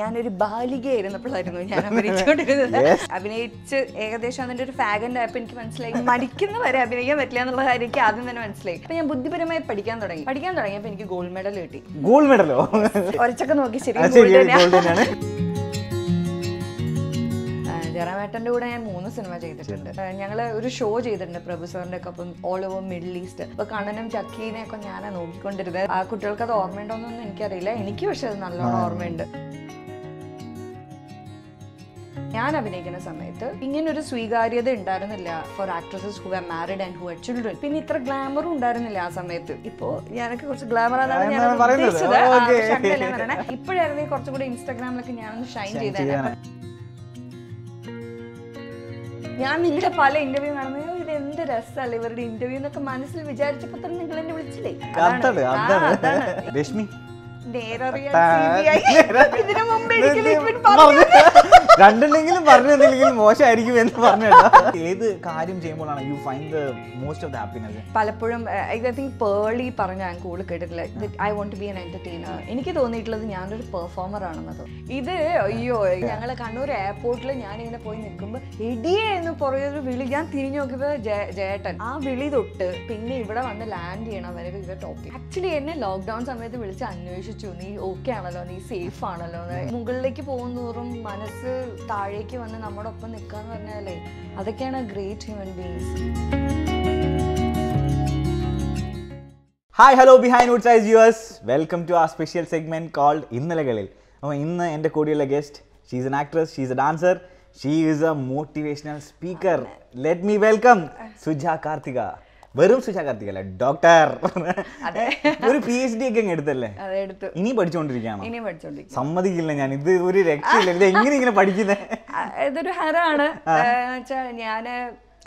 ഞാനൊരു ബാലികയായിരുന്നപ്പോഴായിരുന്നു ഞാൻ അഭിനയിച്ചുകൊണ്ടിരുന്നത് അഭിനയിച്ച് ഏകദേശം അതിന്റെ ഒരു ഫാഗൻ ആപ്പ് എനിക്ക് മനസ്സിലായി മരിക്കുന്ന വരെ അഭിനയിക്കാൻ പറ്റില്ല എന്നുള്ള കാര്യം എനിക്ക് ആദ്യം തന്നെ മനസ്സിലായി അപ്പൊ ഞാൻ ബുദ്ധിപരമായി പഠിക്കാൻ തുടങ്ങി പഠിക്കാൻ തുടങ്ങിയപ്പോൾ എനിക്ക് ഗോൾഡ് മെഡൽ കിട്ടി ഗോൾഡ് മെഡലോ ഒരച്ചൊക്കെ നോക്കി ശരി ഗോൾഡ് കൂടെ ഞാൻ മൂന്ന് സിനിമ ചെയ്തിട്ടുണ്ട് ഞങ്ങൾ ഒരു ഷോ ചെയ്തിട്ടുണ്ട് പ്രഭു സാറിന്റെ ഒക്കെ അപ്പം ഓൾ ഓവർ മിഡിൽ ഈസ്റ്റ് അപ്പോൾ കണ്ണനും ചക്കീനെ ഒക്കെ ഞാനാ നോക്കിക്കൊണ്ടിരുന്നത് ആ കുട്ടികൾക്ക് അത് ഓർമ്മയുണ്ടോന്നൊന്നും എനിക്കറിയില്ല എനിക്ക് പക്ഷെ അത് നല്ലോണം ഓർമ്മയുണ്ട് ഞാൻ അഭിനയിക്കുന്ന സമയത്ത് ഇങ്ങനൊരു സ്വീകാര്യത ഉണ്ടായിരുന്നില്ല for actresses who are married and who are children പിന്നെ ഇത്ര ഗ്ലാമറും ഉണ്ടായിരുന്നില്ല ആ സമയത്ത് ഇപ്പോ ഞാനൊക്കെ കുറച്ച് ഗ്ലാമർ ആണെന്നാണ് ഞാൻ ഉദ്ദേശിച്ചത് ഇപ്പോഴായിരുന്നു കുറച്ചുകൂടി ഇൻസ്റ്റാഗ്രാമിലൊക്കെ ഞാനൊന്ന് ഷൈൻ ചെയ്ത ഞാൻ നിങ്ങളുടെ പല ഇന്റർവ്യൂ കാണുന്നത് ഇത് എന്ത് രസമല്ലേ ഇവരുടെ ഇന്റർവ്യൂ എന്നൊക്കെ മനസ്സിൽ വിചാരിച്ചപ്പോ തന്നെ നിങ്ങൾ എന്നെ വിളിച്ചില്ലേ രശ്മി ഇതിനു മുമ്പ് രണ്ടുണ്ടെങ്കിലും പറഞ്ഞില്ലെങ്കിലും മോശമായിരിക്കും എന്ന് പറഞ്ഞിട്ടോ ഏത് കാര്യം ചെയ്യുമ്പോഴാണ് you find most of the happiness പലപ്പോഴും ഐ തിങ്ക് പേളി പറഞ്ഞാൽ ഞാൻ കൂടുതൽ കേട്ടിട്ടില്ല I won't be an entertainer എനിക്ക് തോന്നിയിട്ടുള്ളത് ഞാനൊരു പെർഫോമർ ആണെന്നത് ഇത് അയ്യോ ഞങ്ങൾ കണ്ണൂർ എയർപോർട്ടിൽ ഞാൻ ഇങ്ങനെ പോയി നിൽക്കുമ്പോൾ ഇടിയേ എന്ന് പുറകെ വിളി ഞാൻ തിരിഞ്ഞു നോക്കിയത് ജേട്ടൻ ആ വിളി തൊട്ട് പിന്നെ ഇവിടെ വന്ന് ലാൻഡ് ചെയ്യണം വരെ ഇവർ ടോപ്പിക് ആക്ച്വലി എന്നെ ലോക്ക്ഡൌൺ സമയത്ത് വിളിച്ച് അന്വേഷിച്ചു നീ ഓക്കെ ആണല്ലോ നീ സേഫ് ആണല്ലോ മുകളിലേക്ക് പോകുന്നതോറും മനസ്സ് താഴേക്ക് വന്ന് നമ്മുടെ ഒപ്പം നിൽക്കുക എന്ന് പറഞ്ഞാലേ അതൊക്കെയാണ് great human beings hi hello Behindwoods ice yours welcome to a special segment called ഇന്നലകളിൽ അപ്പോൾ ഇന്ന് എൻ്റെ കൂടെയുള്ള guest she's an actress she's a dancer she is a motivational speaker let me welcome Suja Karthika വെറും സുഷ കാർത്തികല്ല ഡോക്ടർ ഒരു P H D ഒക്കെ എടുത്തല്ലേ ഇനി പഠിച്ചുകൊണ്ടിരിക്കുകയാണ് സമ്മതിക്കില്ല ഞാൻ ഇത് ഒരു രക്ഷയില്ല ഇത് എങ്ങനെ ഇങ്ങനെ പഠിക്കുന്നത് ഇതൊരു ഹരാണ് ഞാൻ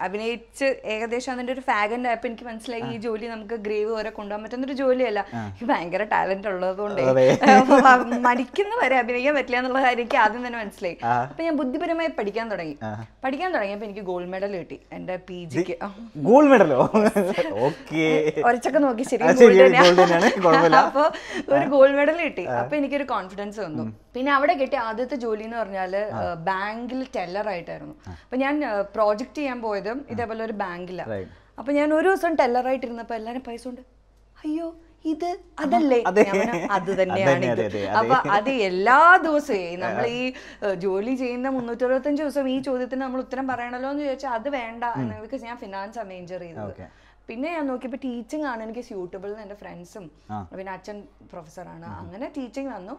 അഭിനയിച്ച് ഏകദേശം അതിന്റെ ഒരു ഫാഗൻ ആയപ്പോ എനിക്ക് മനസ്സിലായി ഈ ജോലി നമുക്ക് ഗ്രേവ് വരെ കൊണ്ടുപോകാൻ പറ്റുന്ന ഒരു ജോലിയല്ല ഭയങ്കര ടാലന്റ് ഉള്ളതുകൊണ്ട് മരിക്കുന്ന വരെ അഭിനയിക്കാൻ പറ്റില്ല എന്നുള്ള കാര്യം എനിക്ക് ആദ്യം തന്നെ മനസ്സിലായി അപ്പൊ ഞാൻ ബുദ്ധിപരമായി പഠിക്കാൻ തുടങ്ങി പഠിക്കാൻ തുടങ്ങിയപ്പോ എനിക്ക് ഗോൾഡ് മെഡൽ കിട്ടി എന്റെ പി ജിക്ക് ഗോൾഡ് മെഡലോ ഒരച്ചൊക്കെ നോക്കി ശരി അപ്പൊ ഒരു ഗോൾഡ് മെഡൽ കിട്ടി അപ്പൊ എനിക്കൊരു കോൺഫിഡൻസ് വന്നു പിന്നെ അവിടെ കിട്ടിയ ആദ്യത്തെ ജോലി എന്ന് പറഞ്ഞാൽ ബാങ്കിൽ ടെല്ലർ ആയിട്ടായിരുന്നു അപ്പൊ ഞാൻ പ്രോജക്റ്റ് ചെയ്യാൻ പോയതും ഇതേപോലെ ഒരു ബാങ്കിലാണ് അപ്പൊ ഞാൻ ഒരു ദിവസം ടെല്ലറായിട്ടിരുന്നപ്പോൾ എല്ലാരും പൈസ ഉണ്ട് അയ്യോ ഇത് അതല്ലേ അത് തന്നെയാണ് ഇത് അപ്പൊ അത് എല്ലാ ദിവസവും നമ്മൾ ഈ ജോലി ചെയ്യുന്ന മുന്നൂറ്റി അറുപത്തഞ്ച് ദിവസം ഈ ചോദ്യത്തിന് നമ്മൾ ഉത്തരം പറയണല്ലോ എന്ന് ചോദിച്ചാൽ അത് വേണ്ട എന്നൊക്കെ ഞാൻ ഫിനാൻസ് ആണ് മേജർ ചെയ്തത് പിന്നെ ഞാൻ നോക്കിയപ്പോൾ ടീച്ചിങ് ആണ് എനിക്ക് സ്യൂട്ടബിൾ എന്ന് എന്റെ ഫ്രണ്ട്സും പിന്നെ അച്ഛൻ പ്രൊഫസറാണ് അങ്ങനെ ടീച്ചിങ് വന്നു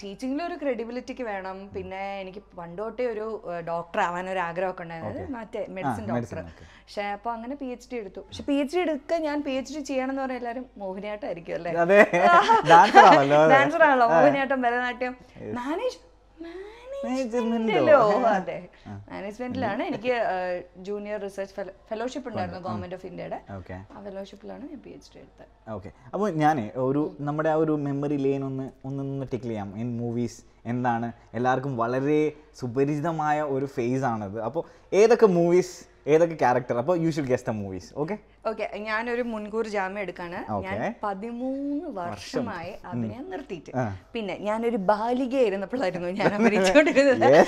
ടീച്ചിങ്ങിൽ ഒരു ക്രെഡിബിലിറ്റിക്ക് വേണം പിന്നെ എനിക്ക് പണ്ടോട്ടേ ഒരു ഡോക്ടർ ആവാൻ ഒരു ആഗ്രഹമൊക്കെ ഉണ്ടായിരുന്നത് മറ്റേ മെഡിസിൻ ഡോക്ടർ പക്ഷെ അപ്പൊ അങ്ങനെ പി എച്ച് ഡി എടുത്തു പക്ഷെ പി എച്ച് ഡി എടുക്കുക ഞാൻ പി എച്ച് ഡി ചെയ്യണം എന്ന് പറഞ്ഞാൽ എല്ലാവരും മോഹിനിയാട്ടം ആയിരിക്കും അല്ലേ ഡാൻസർ ആണല്ലോ മോഹിനിയാട്ടം ഭരതനാട്യം മാനേജ് അതെ മാനേജ്മെന്റിലാണ് എനിക്ക് ജൂനിയർ റിസർച്ച് ഫെലോഷിപ്പ് ഉണ്ടായിരുന്നു ഗവൺമെന്റ് ഓഫ് ഇന്ത്യയുടെ ആ ഫെലോഷിപ്പിലാണ് ഞാൻ പി എച്ച് ഡി എടുത്തത് ഓക്കെ അപ്പോൾ ഞാൻ ഒരു നമ്മുടെ ആ ഒരു മെമ്മറി ലൈൻ ഒന്ന് ഒന്നൊന്ന് ടിക്ക് ചെയ്യാം ഇൻ മൂവീസ് എന്താണ് എല്ലാവർക്കും വളരെ സുപരിചിതമായ ഒരു ഫേസ് ആണത് അപ്പോൾ ഏതൊക്കെ മൂവീസ് ഏതൊക്കെ ക്യാരക്ടർ അപ്പോൾ you should guess the movies okay okay ഞാനൊരു മുൻകൂർ ജാമ്യം എടുക്കാണ് ഞാൻ പതിമൂന്ന് വർഷമായി അഭിനയം നിർത്തിയിട്ട് പിന്നെ ഞാനൊരു ബാലികയായിരുന്നപ്പോഴായിരുന്നു ഞാൻ അഭിനയിച്ചുകൊണ്ടിരുന്നത്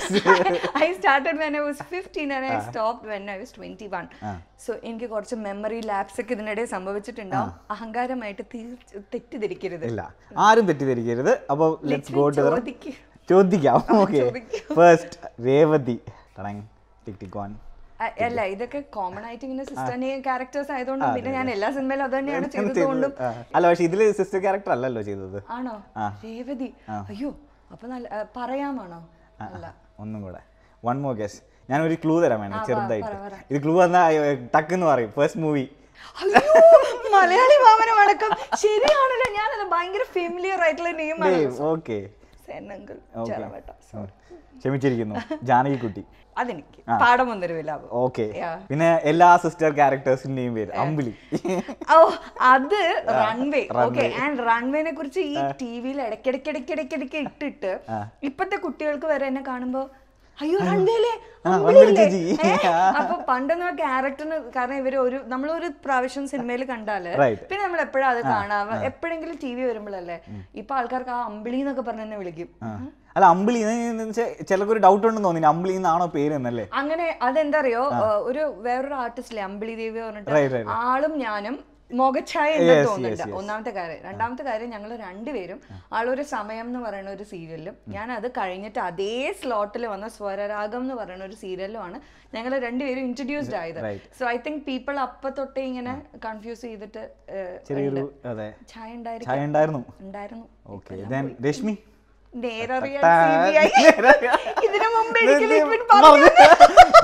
I started when I was fifteen and I stop when I was twenty one so എനിക്ക് കുറച്ച് മെമ്മറി ലാപ്സ് ഒക്കെ ഇതിനിടെ സംഭവിച്ചിട്ടുണ്ടാവും അഹങ്കാരമായിട്ട് തെറ്റിദ്ധരിക്കരുത് ഇല്ല ആരും തെറ്റിദ്ധരിക്കരുത് അപ്പോൾ ലെറ്റ്സ് ഗോ ടു ചോദിക്കാം okay first Revathi tick tick gone അല്ല ഇതൊക്കെ കോമൺ ആയിട്ട് ഇങ്ങനെ സിസ്റ്റർ ക്യാരക്ടേഴ്സ് ആയതുകൊണ്ടും പിന്നെ ഞാൻ എല്ലാ സിനിമയിലും അത് തന്നെയാണ് ചെയ്തതുകൊണ്ടും അല്ല പക്ഷേ ഇതില് സിസ്റ്റർ ക്യാരക്ടർ അല്ലല്ലോ ചെയ്തത് ആണോ രേവതി അയ്യോ അപ്പൊ നല്ല പറയാമാണോ അല്ല ഒന്നും കൂടെ വൺ മോർ ഗസ് ഞാൻ ഒരു ക്ലൂ തരാം വേണം ചെറുതായിട്ട് ഇത് ക്ലൂ വന്നാൽ ടക്ക് എന്ന് പറയും ഫസ്റ്റ് മൂവി മലയാളി മാമനം അടക്കം ശരിയാണല്ലോ ഞാനത് ഭയങ്കര ഫെമിലിയർ ആയിട്ടുള്ള നെയിമാണ് ഓക്കെ സെനങ്കൽ ചെലവട്ട സോറി അതെനിക്ക് പാടമൊന്നൊരു വിലാപം ഓക്കെ പിന്നെ എല്ലാ സിസ്റ്റർ ക്യാരക്ടേഴ്സിന്റെയും പേര് അമ്പിളി ഓ അത് റൺവേ ഓക്കെ ആൻഡ് റൺവേനെ കുറിച്ച് ഈ ടി വിയിൽ ഇടയ്ക്കിടയ്ക്ക് ഇടയ്ക്കിടയ്ക്ക് ഇട്ടിട്ട് ഇപ്പോഴത്തെ കുട്ടികൾക്ക് വരെ എന്നെ കാണുമ്പോൾ അയ്യോ രണ്ടേലേ അപ്പൊ ആ ക്യാരക്ടറിന് കാരണം ഇവര് ഒരു നമ്മളൊരു പ്രാവശ്യം സിനിമയിൽ കണ്ടാല് പിന്നെ നമ്മൾ എപ്പോഴാ അത് കാണാം എപ്പോഴെങ്കിലും ടി വി വരുമ്പോഴല്ലേ ഇപ്പൊ ആൾക്കാർക്ക് ആ അമ്പിളി എന്നൊക്കെ പറഞ്ഞു തന്നെ വിളിക്കും അല്ല അമ്പിളി ചിലർക്ക് ഒരു ഡൗട്ട് ഉണ്ടെന്ന് തോന്നി അമ്പിളി എന്നാണോ പേര് എന്നല്ലേ അങ്ങനെ അതെന്താ അറിയോ ഒരു വേറൊരു അല്ലേ അമ്പിളി ദേവി പറഞ്ഞിട്ട് ആളും ഞാനും മുഖച്ഛായ എന്ന് തോന്നുന്നുണ്ട് ഒന്നാമത്തെ കാര്യം രണ്ടാമത്തെ കാര്യം ഞങ്ങൾ രണ്ടുപേരും ആളൊരു സമയം എന്ന് പറയുന്ന ഒരു സീരിയലിലും ഞാൻ അത് കഴിഞ്ഞിട്ട് അതേ സ്ലോട്ടിൽ വന്ന സ്വരരാഗം എന്ന് പറയുന്ന ഒരു സീരിയലുമാണ് ഞങ്ങൾ രണ്ടുപേരും ഇൻട്രൊഡ്യൂസ്ഡ് ആയത് സോ ഐ തിങ്ക് പീപ്പിൾ അപ്പൊ തൊട്ടേ ഇങ്ങനെ കൺഫ്യൂസ് ചെയ്തിട്ട് ഛായ ഉണ്ടായിരുന്നു ഉണ്ടായിരുന്നു രശ്മി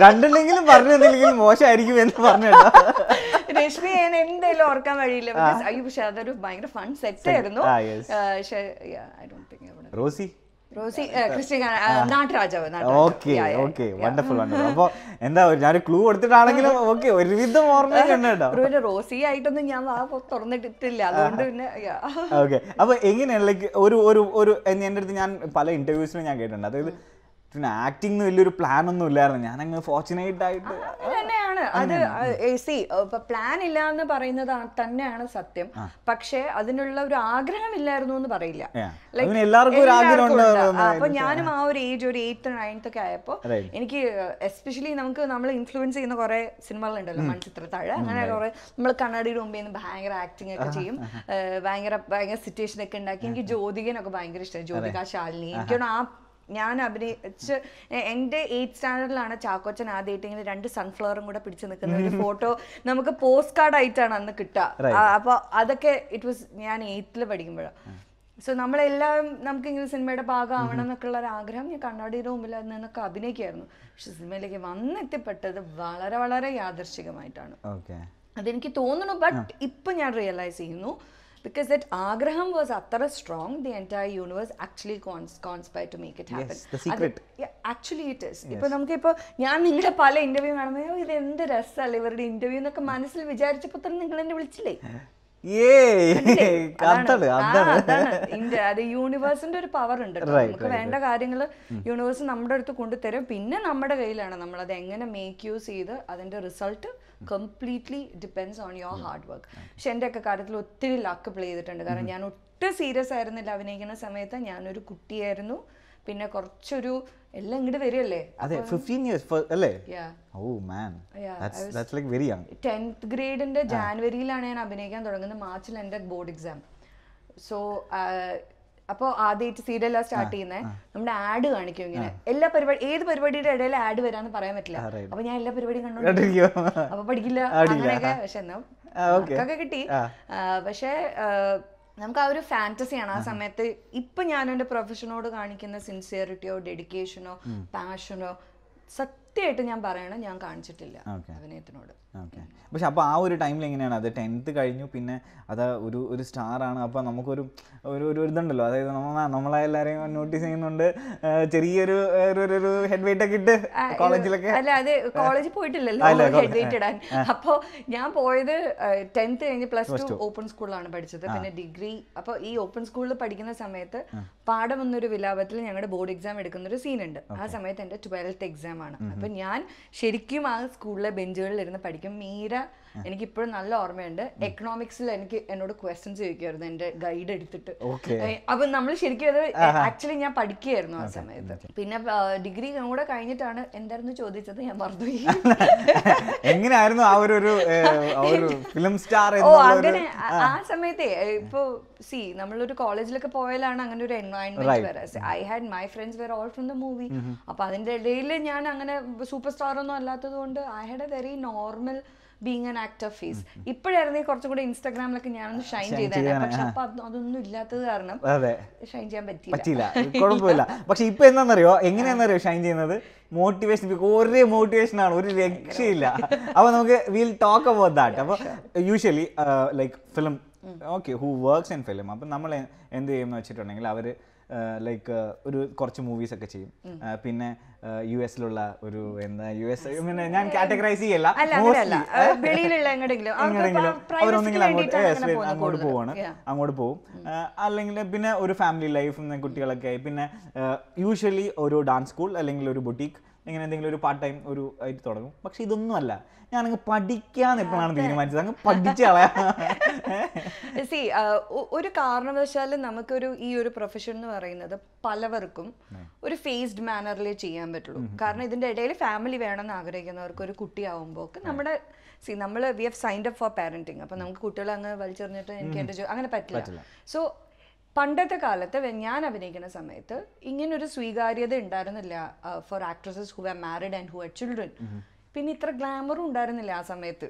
രണ്ടില്ലെങ്കിലും പറഞ്ഞില്ലെങ്കിലും മോശമായിരിക്കും എന്ന് പറഞ്ഞോ രശ്മി എന്തെങ്കിലും ഓർക്കാൻ വഴിയില്ല പക്ഷെ അതൊരു ഭയങ്കര ഫൺ സെറ്റ് ആയിരുന്നു I don't think rosy rosy അപ്പോൾ എന്താ ഞാൻ ക്ലൂ എടുത്തിട്ടാണെങ്കിലും ഒരുവിധം ഓർമ്മ റോസി ആയിട്ടൊന്നും ഞാൻ വാ അതുകൊണ്ട് പിന്നെ ഓക്കെ അപ്പോൾ എങ്ങനെയാണ് ലൈക്ക് ഒരു ഒരു എന്റെ അടുത്ത് ഞാൻ പല ഇന്റർവ്യൂസിലും ഞാൻ കേട്ടിട്ടുണ്ട് അതായത് പിന്നെ ആക്ടിങ് വലിയൊരു പ്ലാൻ ഒന്നും ഇല്ലായിരുന്നു ഞാൻ അങ്ങ് ഫോർച്ചുനേറ്റ് ആയിട്ട് അത് സി പ്ലാൻ ഇല്ല എന്ന് പറയുന്നത് തന്നെയാണ് സത്യം പക്ഷേ അതിനുള്ള ഒരു ആഗ്രഹം ഇല്ലായിരുന്നു എന്ന് പറയില്ല അപ്പൊ ഞാനും ആ ഒരു ഏജ് ഒരു എയ്ത്ത് നയൻത് ഒക്കെ ആയപ്പോ എനിക്ക് എസ്പെഷ്യലി നമുക്ക് നമ്മൾ ഇൻഫ്ലുവൻസ് ചെയ്യുന്ന കുറെ സിനിമകളുണ്ടല്ലോ മൺചിത്രത്താഴ് അങ്ങനെ കുറെ നമ്മൾ കണ്ണാടിയുടെ മുമ്പിൽ നിന്ന് ഭയങ്കര ആക്ടിങ് ഒക്കെ ചെയ്യും ഭയങ്കര ഭയങ്കര സിറ്റുവേഷൻ ഒക്കെ ഉണ്ടാക്കി എനിക്ക് ജ്യോതികനൊക്കെ ഭയങ്കര ഇഷ്ടമാണ് ജ്യോതിക ശാലിനി എനിക്കൊന്നും ആ ഞാൻ അഭിനയിച്ച് എൻ്റെ എയ്റ്റ് സ്റ്റാൻഡേർഡിലാണ് ചാക്കോച്ചൻ ആദ്യമായിട്ട് ഇങ്ങനെ രണ്ട് സൺഫ്ലവറും കൂടെ പിടിച്ചു നിൽക്കുന്ന ഒരു ഫോട്ടോ നമുക്ക് പോസ്റ്റ് കാർഡ് ആയിട്ടാണ് അന്ന് കിട്ടുക അപ്പോൾ അതൊക്കെ ഇറ്റ് വാസ് ഞാൻ എയ്ത്തിൽ പഠിക്കുമ്പോഴാണ് സോ നമ്മളെല്ലാം നമുക്ക് ഇങ്ങനെ സിനിമയുടെ ഭാഗമാവണം ഉള്ള ഒരു ആഗ്രഹം ഞാൻ കണ്ണാടിയുടെ മുമ്പിൽ നിന്നൊക്കെ അഭിനയിക്കായിരുന്നു പക്ഷെ സിനിമയിലേക്ക് വന്നെത്തിപ്പെട്ടത് വളരെ വളരെ യാദർശികമായിട്ടാണ് അതെനിക്ക് തോന്നുന്നു ബട്ട് ഇപ്പം ഞാൻ റിയലൈസ് ചെയ്യുന്നു because that agraham was atara strong, the entire universe actually cons- conspired to make it happen. Yes, the secret. Ad, yeah, actually it is. ഇപ്പോൾ നമുക്കിപ്പോൾ ഞാൻ നിങ്ങളുടെ പല ഇന്റർവ്യൂ കാണുമ്പോൾ ഇത് എന്ത് രസമല്ലേ ഇവരുടെ ഇന്റർവ്യൂ എന്നൊക്കെ മനസ്സിൽ വിചാരിച്ചപ്പോൾ തന്നെ നിങ്ങൾ എന്നെ വിളിച്ചില്ലേ അത് യൂണിവേഴ്സിന്റെ ഒരു പവർ ഉണ്ട് നമുക്ക് വേണ്ട കാര്യങ്ങൾ യൂണിവേഴ്സ് നമ്മുടെ അടുത്ത് കൊണ്ടുതരും പിന്നെ നമ്മുടെ കയ്യിലാണ് നമ്മൾ അത് എങ്ങനെ മേക്ക് യൂസ് ചെയ്ത് അതിന്റെ result completely depends on your hard work പക്ഷെ എൻ്റെ ഒക്കെ കാര്യത്തിൽ ഒത്തിരി ലക്ക് പ്ലേ ചെയ്തിട്ടുണ്ട് കാരണം ഞാൻ ഒട്ടും സീരിയസ് ആയിരുന്നില്ല അഭിനയിക്കുന്ന സമയത്ത് ഞാനൊരു കുട്ടിയായിരുന്നു പിന്നെ കുറച്ചൊരു എല്ലാം ഇങ്ങോട്ട് വരികയല്ലേ അതെ ഫിഫ്റ്റീൻ ഇയേഴ്സ് അല്ലേ oh man that's very young tenth ഗ്രേഡിന്റെ ജാനുവരിയിലാണ് ഞാൻ അഭിനയിക്കാൻ തുടങ്ങുന്നത് മാർച്ചിൽ എൻ്റെ ബോർഡ് എക്സാം സോ അപ്പോൾ ആദ്യമായിട്ട് സീരിയൽ സ്റ്റാർട്ട് ചെയ്യുന്നത് നമ്മുടെ ആഡ് കാണിക്കും ഇങ്ങനെ എല്ലാ പരിപാടി ഏത് പരിപാടിയുടെ ഇടയിൽ ആഡ് വരാന്ന് പറയാൻ പറ്റില്ല അപ്പൊ ഞാൻ എല്ലാ പരിപാടിയും കണ്ടോ അപ്പൊ പഠിക്കില്ല പക്ഷെ എന്നാ ഒക്കെ കിട്ടി പക്ഷേ നമുക്ക് ആ ഒരു ഫാന്റസിയാണ് ആ സമയത്ത് ഇപ്പൊ ഞാൻ എന്റെ പ്രൊഫഷനോട് കാണിക്കുന്ന സിൻസിയറിറ്റിയോ ഡെഡിക്കേഷനോ പാഷനോ സത്യമായിട്ട് ഞാൻ പറയണം ഞാൻ കാണിച്ചിട്ടില്ല അഭിനയത്തിനോട് ഓക്കെ പക്ഷെ അപ്പോൾ ആ ഒരു ടൈമിൽ എങ്ങനെയാണ് അത് ടെൻത്ത് കഴിഞ്ഞു പിന്നെ അത് ഒരു ഒരു സ്റ്റാറാണ് അപ്പോൾ നമുക്കൊരു ഒരു ഒരു ഇതുണ്ടല്ലോ അതായത് നമ്മൾ എല്ലാവരെയും നോട്ടീസ് ചെയ്യുന്നുണ്ട് ചെറിയൊരു ഒരു ഒരു ഹെഡ് വെയിറ്റ് ഒക്കെ ഇട്ട് കോളേജിലൊക്കെ അല്ല അത് കോളേജിൽ പോയിട്ടില്ലല്ലോ ഹെഡ് വെയിറ്റ് ഇടാൻ അപ്പോൾ ഞാൻ പോയത് ടെൻത്ത് കഴിഞ്ഞ് പ്ലസ് ടു ഓപ്പൺ സ്കൂളിലാണ് പഠിച്ചത് പിന്നെ ഡിഗ്രി അപ്പോൾ ഈ ഓപ്പൺ സ്കൂളിൽ പഠിക്കുന്ന സമയത്ത് പാഠം എന്നൊരു വിലാപത്തിൽ ഞങ്ങളുടെ ബോർഡ് എക്സാം എടുക്കുന്ന ഒരു സീനുണ്ട് ആ സമയത്ത് എൻ്റെ ട്വൽത്ത് എക്സാം ആണ് അപ്പം ഞാൻ ശരിക്കും ആ സ്കൂളിലെ ബെഞ്ചുകളിൽ ഇരുന്ന് പഠിക്കും que mira എനിക്കിപ്പോഴും നല്ല ഓർമ്മയുണ്ട് എക്കണോമിക്സിൽ എനിക്ക് എന്നോട് ക്വസ്റ്റ്യൻ ചോദിക്കുമായിരുന്നു എൻ്റെ ഗൈഡ് എടുത്തിട്ട് അപ്പൊ നമ്മൾ ശരിക്കും അത് ആക്ച്വലി ഞാൻ പഠിക്കുകയായിരുന്നു ആ സമയത്ത് പിന്നെ ഡിഗ്രി കൂടെ കഴിഞ്ഞിട്ടാണ് എന്തായിരുന്നു ചോദിച്ചത് ഞാൻ മറന്നു എങ്ങനെയായിരുന്നു ആ ഒരു ഫിലിം സ്റ്റാർ ഓ അങ്ങനെ ആ സമയത്തെ ഇപ്പൊ സി നമ്മളൊരു കോളേജിലൊക്കെ പോയാലാണ് അങ്ങനെ ഒരു environment I had my friends were all from the movie അപ്പൊ അതിന്റെ ഇടയിൽ ഞാൻ അങ്ങനെ സൂപ്പർ സ്റ്റാർ ഒന്നും അല്ലാത്തത് കൊണ്ട് I had a very normal being an actor phase ഇപ്പോഴായിരുന്നു കുറച്ചും കൂടെ ഇൻസ്റ്റാഗ്രാമിലൊക്കെ ഞാനൊന്ന് ഷൈൻ ചെയ്തേ പക്ഷെ അപ്പൊ അതൊന്നും ഇല്ലാത്തത് കാരണം ഷൈൻ ചെയ്യാൻ പറ്റിയില്ല കുഴപ്പമില്ല പക്ഷെ ഇപ്പൊ എന്താണെന്നറിയോ എങ്ങനെയാണെന്നറിയോ ഷൈൻ ചെയ്യുന്നത് മോട്ടിവേഷൻ ഒരേ മോട്ടിവേഷൻ ആണ് ഒരു രക്ഷയില്ല അപ്പൊ നമുക്ക് വിൽ ടോക്ക് അബൌട്ട് ദാറ്റ് അപ്പൊ usually like film okay who works in film അപ്പൊ നമ്മൾ എന്ത് ചെയ്യുമെന്ന് വെച്ചിട്ടുണ്ടെങ്കിൽ അവര് ലൈക്ക് ഒരു കുറച്ച് മൂവീസ് ഒക്കെ ചെയ്യും പിന്നെ യു എസിലുള്ള ഒരു എന്താ യു എസ് പിന്നെ ഞാൻ കാറ്റഗറൈസ് ചെയ്യല്ല അങ്ങോട്ട് അങ്ങോട്ട് പോവാണ് അങ്ങോട്ട് പോകും അല്ലെങ്കിൽ പിന്നെ ഒരു ഫാമിലി ലൈഫ് കുട്ടികളൊക്കെ ആയി പിന്നെ യൂഷ്വലി ഒരു ഡാൻസ് സ്കൂൾ അല്ലെങ്കിൽ ഒരു ബൊട്ടീക്ക് ഇങ്ങനെ എന്തെങ്കിലും ഒരു പാർട്ട് ടൈം ഒരു ആയിട്ട് തുടങ്ങും പക്ഷെ ഇതൊന്നും അല്ല ഞാൻ അങ്ങ് പഠിക്കാൻ എപ്പോഴാണ് തീരുമാനിച്ചത് അങ്ങ് പഠിച്ചു കളയാ സി uh, ഒരു കാരണവശാലും നമുക്കൊരു ഈ ഒരു പ്രൊഫഷൻ എന്ന് പറയുന്നത് പലവർക്കും ഒരു ഫേസ്ഡ് മാനറിൽ ചെയ്യാൻ പറ്റുള്ളൂ കാരണം ഇതിന്റെ ഇടയിൽ ഫാമിലി വേണമെന്ന് ആഗ്രഹിക്കുന്നവർക്ക് ഒരു കുട്ടിയാവുമ്പോൾ ഒക്കെ നമ്മുടെ സി നമ്മൾ we have signed up for parenting അപ്പം നമുക്ക് കുട്ടികളെ അങ്ങ് വലിച്ചെറിഞ്ഞിട്ട് എനിക്ക് എൻ്റെ അങ്ങനെ പറ്റില്ല സോ പണ്ടത്തെ കാലത്ത് ഞാൻ അഭിനയിക്കുന്ന സമയത്ത് ഇങ്ങനൊരു സ്വീകാര്യത ഉണ്ടായിരുന്നില്ല for actresses who are married and who are children പിന്നെ ഇത്ര ഗ്ലാമറും ഉണ്ടായിരുന്നില്ല ആ സമയത്ത്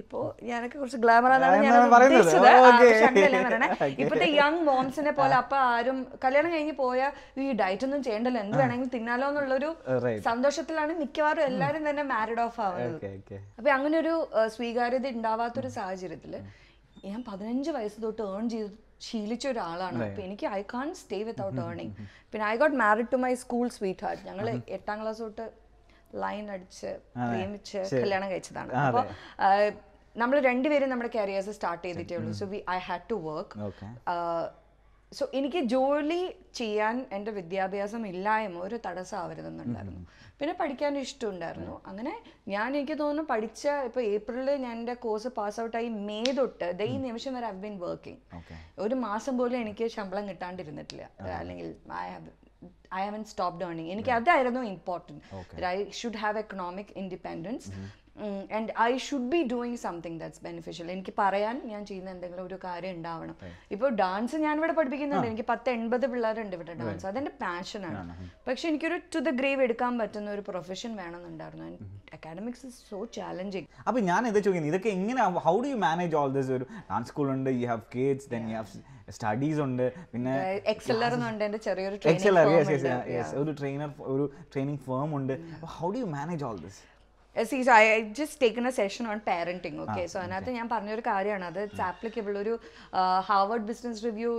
ഇപ്പോ ഞാനൊക്കെ കുറച്ച് ഗ്ലാമർ ഞാൻ ഉദ്ദേശിച്ചത് ഇപ്പത്തെ യങ് മോംസിനെ പോലെ അപ്പൊ ആരും കല്യാണം കഴിഞ്ഞ് പോയ ഈ ഡയറ്റ് ഒന്നും ചെയ്യണ്ടല്ലോ എന്ത് വേണമെങ്കിലും തിന്നാലോ എന്നുള്ളൊരു സന്തോഷത്തിലാണ് മിക്കവാറും എല്ലാരും തന്നെ മാരിഡ് ഓഫ് ആവുന്നത് അപ്പൊ അങ്ങനെ ഒരു സ്വീകാര്യത ഉണ്ടാവാത്തൊരു സാഹചര്യത്തില് ഞാൻ പതിനഞ്ച് വയസ്സ് തൊട്ട് ഏൺ ചെയ്ത് ശീലിച്ച ഒരാളാണ് അപ്പൊ എനിക്ക് I can't stay without earning പിന്നെ I got married to my school sweetheart ഞങ്ങൾ എട്ടാം ക്ലാസ് തൊട്ട് ലൈൻ അടിച്ച് പ്രേമിച്ച് കല്യാണം കഴിച്ചതാണ് അപ്പോൾ നമ്മൾ രണ്ടുപേരും നമ്മുടെ കരിയേഴ്സ് സ്റ്റാർട്ട് ചെയ്തിട്ടേ ഉള്ളൂ so we I had to work so എനിക്ക് ജോലി ചെയ്യാൻ എൻ്റെ വിദ്യാഭ്യാസം ഇല്ലായ്മ ഒരു ആവരുതെന്നുണ്ടായിരുന്നു പിന്നെ പഠിക്കാൻ ഇഷ്ടമുണ്ടായിരുന്നു അങ്ങനെ ഞാൻ എനിക്ക് തോന്നുന്നു പഠിച്ച ഇപ്പോൾ ഏപ്രിലിൽ ഞാൻ എൻ്റെ കോഴ്സ് പാസ് ഔട്ടായി മെയ് തൊട്ട് ഈ നിമിഷം വരെ ഹവ് ബീൻ വർക്കിംഗ് ഒരു മാസം പോലും എനിക്ക് ശമ്പളം കിട്ടാണ്ടിരുന്നിട്ടില്ല അല്ലെങ്കിൽ I have I haven't stopped ഡേണിങ് എനിക്ക് അതായിരുന്നു important I should have economic independence and I should be doing something that's beneficial എനിക്ക് പറയാൻ ഞാൻ ചെയ്യുന്ന എന്തെങ്കിലും ഒരു കാര്യം ഉണ്ടാവണം ഇപ്പോൾ ഡാൻസ് ഞാൻ ഇവിടെ പഠിപ്പിക്കുന്നുണ്ട് എനിക്ക് പത്ത് എൺപത് പിള്ളേരുണ്ട് ഇവിടെ ഡാൻസ് അതെൻ്റെ പാഷനാണ് പക്ഷെ എനിക്കൊരു ടു ദ ഗ്രേവ് എടുക്കാൻ പറ്റുന്ന ഒരു പ്രൊഫഷൻ വേണമെന്നുണ്ടായിരുന്നു അക്കാഡമിക്സ് ഇസ് സോ ചാലഞ്ചിങ് അപ്പോൾ ഞാൻ എന്താ ചോദിക്കുന്നത് ഇതൊക്കെ എങ്ങനെ how do you manage all this ഒരു ഡാൻസ് സ്കൂളുണ്ട് you have kids then you have studies ഉണ്ട് പിന്നെ ചെറിയൊരു ഒരു ട്രെയിനർ ഒരു ട്രെയിനിങ് ഫേം ഉണ്ട് how do you manage all this so I just take a session on parenting okay so അതിനകത്ത് ഞാൻ പറഞ്ഞൊരു കാര്യമാണ് അത് ഇറ്റ്സ് ആപ്ലിക്കബിൾ mm. ഒരു ഹാർവേഡ് ബിസിനസ് റിവ്യൂ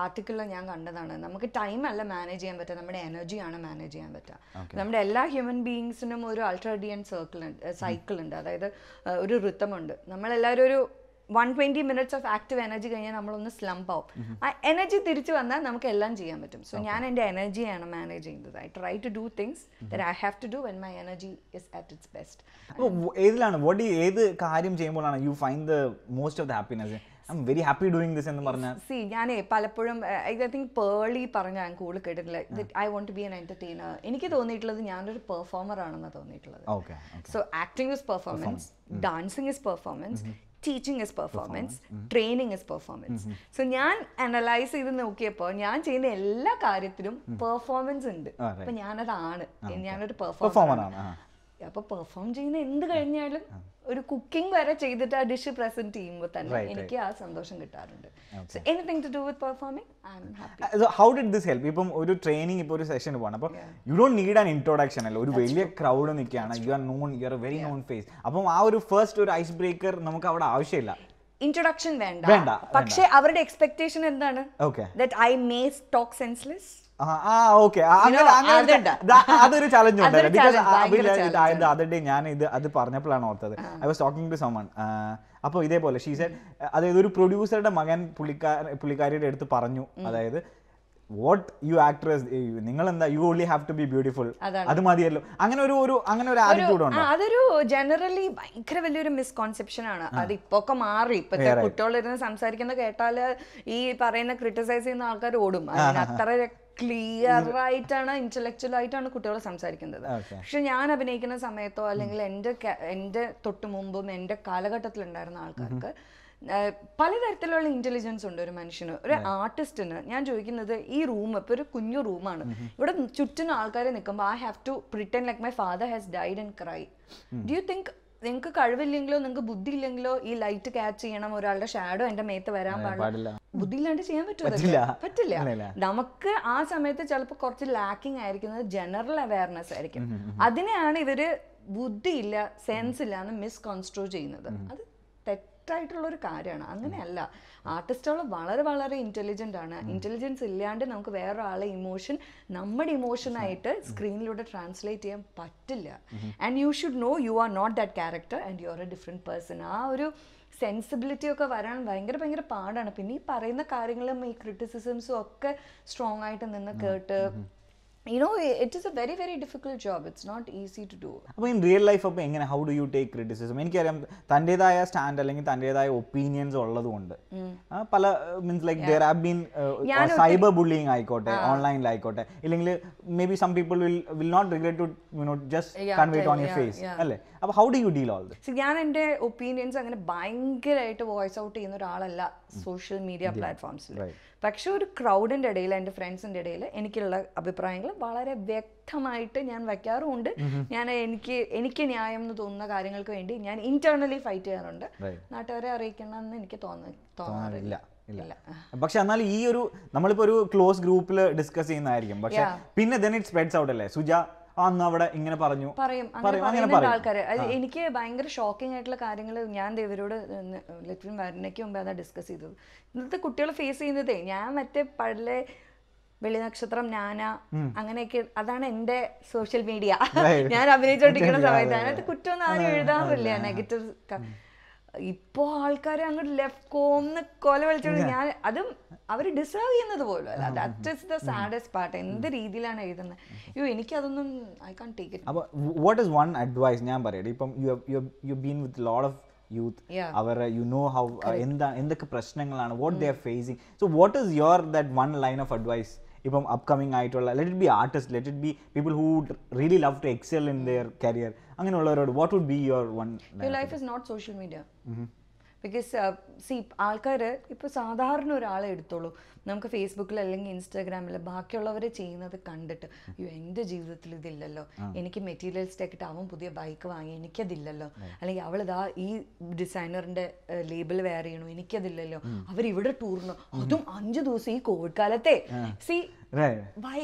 ആർട്ടിക്കിളിൽ ഞാൻ കണ്ടതാണ് നമുക്ക് ടൈം അല്ല മാനേജ് ചെയ്യാൻ പറ്റുക നമ്മുടെ എനർജിയാണ് മാനേജ് ചെയ്യാൻ പറ്റുക നമ്മുടെ എല്ലാ ഹ്യൂമൻ ബീയിങ്സിനും ഒരു അൾട്രാഡിയൻ സർക്കിൾ ഉണ്ട് സൈക്കിൾ ഉണ്ട് അതായത് uh, ഒരു ഋത്തമുണ്ട് നമ്മളെല്ലാവരും ഒരു one twenty minutes of active energy കഴിഞ്ഞാൽ നമ്മളൊന്ന് സ്ലംപ് ആവും ആ എനർജി തിരിച്ചു വന്നാൽ നമുക്ക് എല്ലാം ചെയ്യാൻ പറ്റും സോ ഞാൻ എൻ്റെ എനർജിയാണ് മാനേജ് ചെയ്യുന്നത് I try to do things that I have to do when my energy is at its best അപ്പോൾ ഏതിലാണ് വോട്ട് ഏത് കാര്യം ചെയ്യുമ്പോഴാണ് you find the most of the happiness very happy doing this എന്ന് പറഞ്ഞാൽ സി ഞാനേ പലപ്പോഴും ഐ തിങ്ക് പേളി പറഞ്ഞ ഞാൻ കൂടുതൽ കേട്ടിട്ടില്ല I won't be an entertainer എനിക്ക് തോന്നിയിട്ടുള്ളത് ഞാനൊരു പെർഫോമർ ആണെന്ന് തോന്നിയിട്ടുള്ളത് so acting is performance dancing is performance teaching is performance training is performance so ഞാൻ അനലൈസ് ചെയ്ത് നോക്കിയപ്പോൾ ഞാൻ ചെയ്യുന്ന എല്ലാ കാര്യത്തിലും പെർഫോമൻസ് mm-hmm. ഉണ്ട് അപ്പൊ ഞാനതാണ് ഞാനൊരു പെർഫോമർ അപ്പൊ പെർഫോം ചെയ്യുന്ന എന്ത് കഴിഞ്ഞാലും ഒരു കുക്കിംഗ് വരെ ചെയ്തിട്ട് ആ ഡിഷ് പ്രസന്റ് ചെയ്യുമ്പോൾ തന്നെ എനിക്ക് ആ സന്തോഷം കിട്ടാറുണ്ട് anything to do with performing how did this help ഇപ്പം ഒരു ട്രെയിനിങ് ഇപ്പോൾ ഒരു സെഷൻ പോകണം അപ്പോൾ you don't need an introduction അല്ല ഒരു വലിയ ക്രൗഡ് നിൽക്കുകയാണ് you are known you are very known face അപ്പം ആ ഒരു ഫസ്റ്റ് ഒരു ഐസ് ബ്രേക്കർ നമുക്ക് അവിടെ ആവശ്യമില്ല ഇൻട്രൊഡക്ഷൻ വേണ്ട പക്ഷേ അവരുടെ എക്സ്പെക്ടേഷൻ എന്താണ് that I may talk senseless അതൊരു ചലഞ്ച് ഉണ്ടല്ലോ ഞാൻ ഇത് അത് പറഞ്ഞപ്പോഴാണ് ഓർത്തത് I was talking to someone അപ്പൊ ഇതേപോലെ ഷീസൻ അതായത് ഒരു പ്രൊഡ്യൂസറുടെ മകൻ പുള്ളിക്കാർ പുള്ളിക്കാരിയുടെ അടുത്ത് പറഞ്ഞു അതായത് വാട്ട് യു ആക്ട്രസ് നിങ്ങൾ എന്താ you only have to be beautiful അത് മതിയല്ലോ അങ്ങനെ ഒരു ഒരു അങ്ങനെ ഒരു ആറ്റിറ്റ്യൂഡ് ഉണ്ട് അതൊരു ജനറലി ഭയങ്കര വലിയൊരു മിസ്കോൺസെപ്ഷൻ ആണ് അത് ഇപ്പൊക്കെ മാറി ഇപ്പത്തെ കുട്ടികളിരുന്ന് സംസാരിക്കുന്ന കേട്ടാല് ഈ പറയുന്ന ക്രിട്ടിസൈസ് ചെയ്യുന്ന ആൾക്കാർ ഓടും അത്ര ക്ലിയർ ആയിട്ടാണ് ഇന്റലക്ച്വൽ ആയിട്ടാണ് കുട്ടികൾ സംസാരിക്കുന്നത് പക്ഷെ ഞാൻ അഭിനയിക്കുന്ന സമയത്തോ അല്ലെങ്കിൽ എൻ്റെ എൻ്റെ തൊട്ടു മുമ്പും എൻ്റെ കാലഘട്ടത്തിലുണ്ടായിരുന്ന ആൾക്കാർക്ക് പലതരത്തിലുള്ള ഇന്റലിജൻസ് ഉണ്ട് ഒരു മനുഷ്യന് ഒരു ആർട്ടിസ്റ്റിന് ഞാൻ ചോദിക്കുന്നത് ഈ റൂം ഇപ്പൊ ഒരു കുഞ്ഞു റൂമാണ് ഇവിടെ ചുറ്റിനും ആൾക്കാരെ നിൽക്കുമ്പോൾ I have to pretend like my father has died and cry do you think നിങ്ങൾക്ക് കഴിവില്ലെങ്കിലോ നിങ്ങൾക്ക് ബുദ്ധി ഇല്ലെങ്കിലോ ഈ ലൈറ്റ് ക്യാച്ച് ചെയ്യണം ഒരാളുടെ ഷാഡോ എന്റെ മേത്ത് വരാൻ പാടില്ല ബുദ്ധി ഇല്ലാണ്ട് ചെയ്യാൻ പറ്റില്ല പറ്റില്ല നമുക്ക് ആ സമയത്ത് ചിലപ്പോൾ കുറച്ച് ലാക്കിംഗ് ആയിരിക്കുന്നത് ജനറൽ അവയർനെസ് ആയിരിക്കും അതിനെയാണ് ഇവര് ബുദ്ധി ഇല്ല സെൻസ് ഇല്ല എന്ന് മിസ്കൺസ്ട്രൂ ചെയ്യുന്നത് അത് ഒരു കാര്യമാണ് അങ്ങനെയല്ല ആർട്ടിസ്റ്റുകൾ വളരെ വളരെ ഇൻ്റലിജൻ്റ് ആണ് ഇൻ്റലിജൻസ് ഇല്ലാണ്ട് നമുക്ക് വേറൊരാളെ ഇമോഷൻ നമ്മുടെ ഇമോഷനായിട്ട് സ്ക്രീനിലൂടെ ട്രാൻസ്ലേറ്റ് ചെയ്യാൻ പറ്റില്ല and you should know you are not that character and you are a different person ആ ഒരു സെൻസിബിലിറ്റി ഒക്കെ വരാൻ ഭയങ്കര ഭയങ്കര പാടാണ് പിന്നെ ഈ പറയുന്ന കാര്യങ്ങളും ഈ ക്രിറ്റിസിസംസും ഒക്കെ സ്ട്രോങ് ആയിട്ട് നിന്ന് കേട്ട് you know it is a very very difficult job it's not easy to do അപ്പോൾ ഇൻ റിയൽ ലൈഫ് അപ്പോൾ എങ്ങനെ how do you take criticism എനിക്കറിയാം തൻ്റെതായ സ്റ്റാൻഡ് അല്ലെങ്കിൽ തൻ്റെതായ ഒപ്പീനിയൻസ് ഉള്ളതുകൊണ്ട് പല means like there have been cyber bullying ആയിക്കോട്ടെ ഓൺലൈനിലായിക്കോട്ടെ ഇല്ലെങ്കിൽ may be some people will will not regret to you know just convey on your face അല്ലേ അപ്പോൾ how do you deal all this ഞാൻ എൻ്റെ ഒപ്പീനിയൻസ് അങ്ങനെ ഭയങ്കരമായിട്ട് വോയിസ് ഔട്ട് ചെയ്യുന്ന ഒരാളല്ല സോഷ്യൽ മീഡിയ പ്ലാറ്റ്ഫോംസിൽ പക്ഷേ ഒരു ക്രൗഡിൻ്റെ ഇടയിൽ എൻ്റെ ഫ്രണ്ട്സിൻ്റെ ഇടയിൽ എനിക്കുള്ള അഭിപ്രായങ്ങൾ വളരെ വ്യക്തമായിട്ട് ഞാൻ വയ്ക്കാറുമുണ്ട് ഞാൻ എനിക്ക് എനിക്ക് ന്യായം എന്ന് തോന്നുന്ന കാര്യങ്ങൾക്ക് വേണ്ടി ഞാൻ ഇന്റേർണലി ഫൈറ്റ് ചെയ്യാറുണ്ട് നാട്ടുകാരെ അറിയിക്കണമെന്ന് എനിക്ക് തോന്നുന്നില്ല തോന്നാറില്ല ഇല്ല പക്ഷെ എന്നാൽ ഈ ഒരു നമ്മളിപ്പോ ഒരു ക്ലോസ് ഗ്രൂപ്പിൽ ഡിസ്കസ് ചെയ്യുന്നതായിരിക്കും പക്ഷെ പിന്നെ ദെൻ ഇറ്റ് സ്പ്രെഡ്സ് ഔട്ട് അല്ലേ സുജ അന്ന് അവിടെ ഇങ്ങനെ പറഞ്ഞു പറയും ആൾക്കാര് എനിക്ക് ഭയങ്കര ഷോക്കിംഗ് ആയിട്ടുള്ള കാര്യങ്ങൾ ഞാൻ ഇവരോട് ലക്ഷ്മി വരണയ്ക്ക് മുമ്പ് അതാ ഡിസ്കസ് ചെയ്തത് ഇന്നത്തെ കുട്ടികൾ ഫേസ് ചെയ്യുന്നതേ ഞാൻ മറ്റേ വെള്ളി നക്ഷത്രം ഞാന അങ്ങനെയൊക്കെ അതാണ് എൻ്റെ സോഷ്യൽ മീഡിയ ഞാൻ അഭിനയിച്ചോണ്ടിരിക്കുന്ന സമയത്ത് അതിനകത്ത് കുറ്റമൊന്നും ആരും എഴുതാറില്ല നെഗറ്റീവ് ഇപ്പോൾ ആൾക്കാരെ അങ്ങോട്ട് ലെഫ്റ്റ് കോംന്ന് കൊല വിളിച്ചോണ്ട് ഞാൻ അതും അവർ ഡിസേർവ് ചെയ്യുന്നത് പോലും അല്ല that is the saddest part എന്ത് രീതിയിലാണ് എഴുതുന്നത് അയ്യോ അതൊന്നും ഐ കാൺ ടേക്ക് ഇറ്റ് അപ്പോൾ വാട്ട് ഈസ് വൺ അഡ്വൈസ് ഞാൻ പറയട്ടെ ഇപ്പം you you you been with lot of youth അവർ യു നോ ഹൗ എന്താ എന്തൊക്കെ പ്രശ്നങ്ങളാണ് what they are facing so what is your that one line of advice ഇപ്പം upcoming ആയിട്ടുള്ള let it be artist let it be people who really love to excel in their career അങ്ങനെയുള്ളവരോട് what would be your one life is not social media because see uh, ആൾക്കാർ ഇപ്പോൾ സാധാരണ ഒരാളെ എടുത്തോളൂ നമുക്ക് ഫേസ്ബുക്കിൽ അല്ലെങ്കിൽ ഇൻസ്റ്റാഗ്രാമിൽ ബാക്കിയുള്ളവർ ചെയ്യുന്നത് കണ്ടിട്ട് അയ്യോ എൻ്റെ ജീവിതത്തിൽ ഇതില്ലല്ലോ എനിക്ക് മെറ്റീരിയൽസ് ആക്കിയിട്ട് അവൻ പുതിയ ബൈക്ക് വാങ്ങി എനിക്കതില്ലല്ലോ അല്ലെങ്കിൽ അവളിതാ ഈ ഡിസൈനറിൻ്റെ ലേബിൾ വെയർ ചെയ്യണു എനിക്കതില്ലല്ലോ അവരിവിടെ ടൂറിന് അതും അഞ്ച് ദിവസം ഈ കോവിഡ് കാലത്തെ see why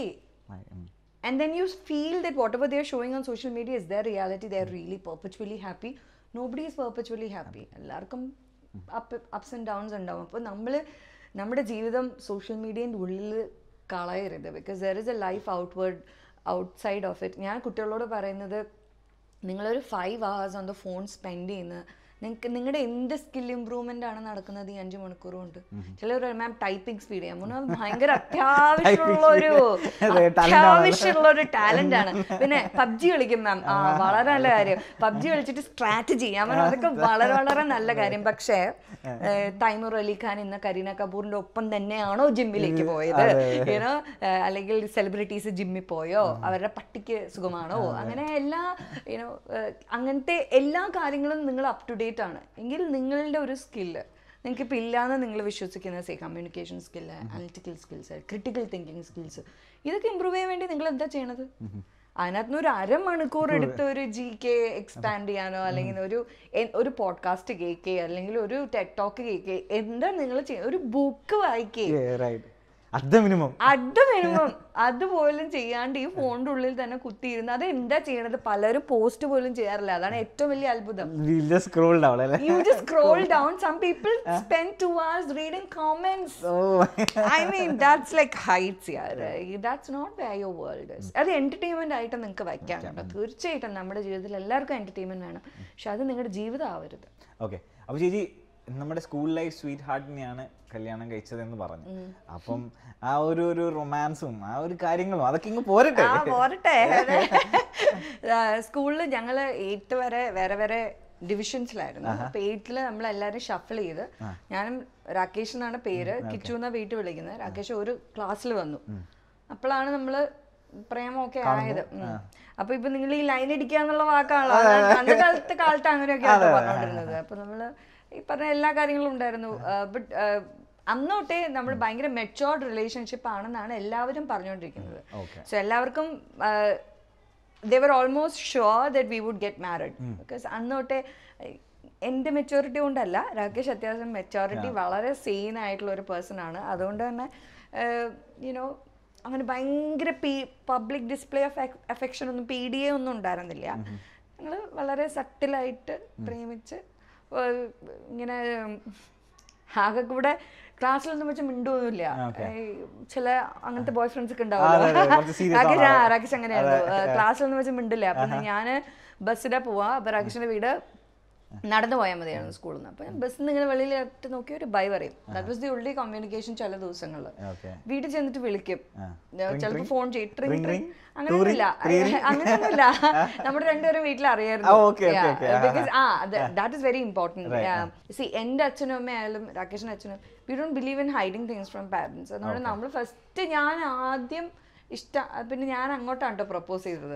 and then you feel that whatever they are showing on social media is their reality they're really perpetually happy happy nobody is perpetually happy എല്ലാവർക്കും അപ്പ് അപ്സ് ആൻഡ് ഡൗൺസ് ഉണ്ടാവും അപ്പോൾ നമ്മൾ നമ്മുടെ ജീവിതം social മീഡിയേൻ്റെ ഉള്ളിൽ കളയരുത് because there is a life outward outside of it ഞാൻ കുട്ടികളോട് പറയുന്നത് നിങ്ങളൊരു five hours on the phone spend ചെയ്യുന്ന നിങ്ങൾക്ക് നിങ്ങളുടെ എന്ത് സ്കിൽ ഇമ്പ്രൂവ്മെന്റ് ആണ് നടക്കുന്നത് ഈ അഞ്ചു മണിക്കൂർ കൊണ്ട് ചില മാം ടൈപ്പിംഗ് സ്പീഡ് ഞാൻ ഭയങ്കര അത്യാവശ്യമുള്ള ഒരു അത്യാവശ്യമുള്ള ഒരു ടാലന്റ് ആണ് പിന്നെ പബ്ജി കളിക്കും മാം ആ വളരെ നല്ല കാര്യം പബ്ജി കളിച്ചിട്ട് സ്ട്രാറ്റജി ഞാൻ പറഞ്ഞു അതൊക്കെ വളരെ വളരെ നല്ല കാര്യം പക്ഷേ തൈമൂർ അലിഖാൻ ഖാൻ ഇന്ന് കരീന കപൂറിന്റെ ഒപ്പം തന്നെയാണോ ജിമ്മിലേക്ക് പോയത് യുനോ അല്ലെങ്കിൽ സെലിബ്രിറ്റീസ് ജിമ്മിൽ പോയോ അവരുടെ പട്ടിക്ക് സുഖമാണോ അങ്ങനെ എല്ലാ അങ്ങനത്തെ എല്ലാ കാര്യങ്ങളും നിങ്ങൾ അപ് ടു ആണ് എങ്കിൽ നിങ്ങളുടെ ഒരു സ്കില്ല് നിങ്ങൾക്ക് ഇപ്പോൾ ഇല്ലാന്ന് നിങ്ങൾ വിശ്വസിക്കുന്ന say communication skill analytical skills critical thinking skills ഇതൊക്കെ ഇമ്പ്രൂവ് ചെയ്യാൻ വേണ്ടി നിങ്ങൾ എന്താ ചെയ്യണത് നിന്ന് ഒരു അരമണിക്കൂർ എടുത്ത് ഒരു ജി കെ എക്സ്പാൻഡ് ചെയ്യാനോ അല്ലെങ്കിൽ ഒരു ഒരു പോഡ്കാസ്റ്റ് കേൾക്കുക അല്ലെങ്കിൽ ഒരു ടെക്ടോക്ക് കേൾക്കുക എന്താ നിങ്ങൾ ചെയ്യുന്നത് ഒരു ബുക്ക് റൈറ്റ് അഡ് മിനിമം അതുപോലും ചെയ്യാണ്ട് ഈ ഫോണിന്റെ ഉള്ളിൽ തന്നെ കുത്തിയിരുന്ന് അത് എന്താ ചെയ്യണത് പലരും പോസ്റ്റ് പോലും ചെയ്യാറില്ല അതാണ് ഏറ്റവും വലിയ അത്ഭുതം scroll down you just scroll down some people spend two hours reading comments I mean that's like heights that's not way your world അത് എന്റർടൈൻമെന്റ് ആയിട്ട് നിങ്ങൾക്ക് വയ്ക്കാം തീർച്ചയായിട്ടും നമ്മുടെ ജീവിതത്തിൽ എല്ലാവർക്കും എന്റർടൈൻമെന്റ് വേണം പക്ഷെ അത് നിങ്ങളുടെ ജീവിതം ആവരുത് ഓക്കെ അപ്പോൾ ചേച്ചി നമ്മുടെ സ്കൂൾ ലൈഫ് സ്വീറ്റ് ഹാർട്ടിനെയാണ് കല്യാണം കഴിച്ചതെന്ന് പറഞ്ഞു അപ്പം ആ ഒരു ഒരു റൊമാൻസും ആ ഒരു കാര്യങ്ങളും അതൊക്കെ ഇങ്ങ് പോരട്ടെ പോരട്ടെ സ്കൂളിൽ ഞങ്ങള് എയ്ത്ത് വരെ വേറെ വേറെ ഡിവിഷൻസിലായിരുന്നു അപ്പൊ എയ്റ്റില് നമ്മൾ എല്ലാവരും ഷഫിൾ ചെയ്ത് ഞാനും രാകേഷ് എന്നാണ് പേര് കിച്ചു എന്ന വീട്ടിൽ വിളിക്കുന്നത് രാകേഷ് ഒരു ക്ലാസ്സിൽ വന്നു അപ്പോഴാണ് നമ്മള് പ്രേമൊക്കെ ആയത് അപ്പൊ ഇപ്പൊ നിങ്ങൾ ഈ ലൈൻ ഇടിക്കാന്നുള്ള വാക്കാണല്ലോ അന്നത്തെ കാലത്ത് കാലത്ത് അങ്ങനെയൊക്കെയാണ് പറഞ്ഞിരുന്നത് അപ്പൊ നമ്മള് ഈ പറഞ്ഞ എല്ലാ കാര്യങ്ങളും ഉണ്ടായിരുന്നു ബട്ട് അന്ന് നമ്മൾ ഭയങ്കര മെച്ചോർഡ് റിലേഷൻഷിപ്പ് ആണെന്നാണ് എല്ലാവരും പറഞ്ഞുകൊണ്ടിരിക്കുന്നത് സോ എല്ലാവർക്കും they were almost sure that we would get married because അന്ന് എന്റെ മെച്ചോറിറ്റി കൊണ്ടല്ല രാകേഷ് അത്യാവശ്യം മെച്ചോറിറ്റി വളരെ സെയിൻ ആയിട്ടുള്ള ഒരു പേഴ്സൺ ആണ് അതുകൊണ്ട് തന്നെ യുനോ അങ്ങനെ ഭയങ്കര പബ്ലിക് ഡിസ്പ്ലേ ഓഫ് എഫെക്ഷൻ ഒന്നും പി ഡി എ ഒന്നും ഉണ്ടായിരുന്നില്ല ഞങ്ങൾ വളരെ സട്ടിലായിട്ട് പ്രേമിച്ച് ഇങ്ങനെ ആകെ കൂടെ ക്ലാസ്സിലൊന്നും വെച്ച് മിണ്ടൊന്നുമില്ല ചില അങ്ങനത്തെ ബോയ് ഫ്രണ്ട്സ് ഒക്കെ ഉണ്ടാവും രാകേഷ് ആ അങ്ങനെയായിരുന്നു ക്ലാസ്സിലൊന്നും വെച്ച് മിണ്ടില്ല അപ്പൊ ഞാന് ബസ്സിലാ പോവാ അപ്പൊ രാകേഷിന്റെ വീട് നടന്നു പോയാൽ മതിയായിരുന്നു സ്കൂളിൽ നിന്ന് അപ്പം ബസ്സിൽ നിന്ന് ഇങ്ങനെ വെളിയിലിട്ട് നോക്കി ഒരു ബൈ പറയും that was the only communication ചില ദിവസങ്ങളിൽ വീട്ടിൽ ചെന്നിട്ട് വിളിക്കും ചിലപ്പോൾ ഫോൺ ചെയ്യും ട്രിങ് ട്രിങ് അങ്ങനെയൊന്നുമില്ല അങ്ങനെയൊന്നുമില്ല നമ്മുടെ രണ്ടുപേരും വീട്ടിൽ അറിയായിരുന്നു ആ that is very important see എൻ്റെ അച്ഛനും അമ്മ ആയാലും അച്ഛനും we don't believe in hiding things from parents അതുകൊണ്ട് നമ്മൾ ഫസ്റ്റ് ഞാൻ ആദ്യം ഇഷ്ട പിന്നെ ഞാൻ അങ്ങോട്ടാണ് കേട്ടോ പ്രപ്പോസ് ചെയ്തത്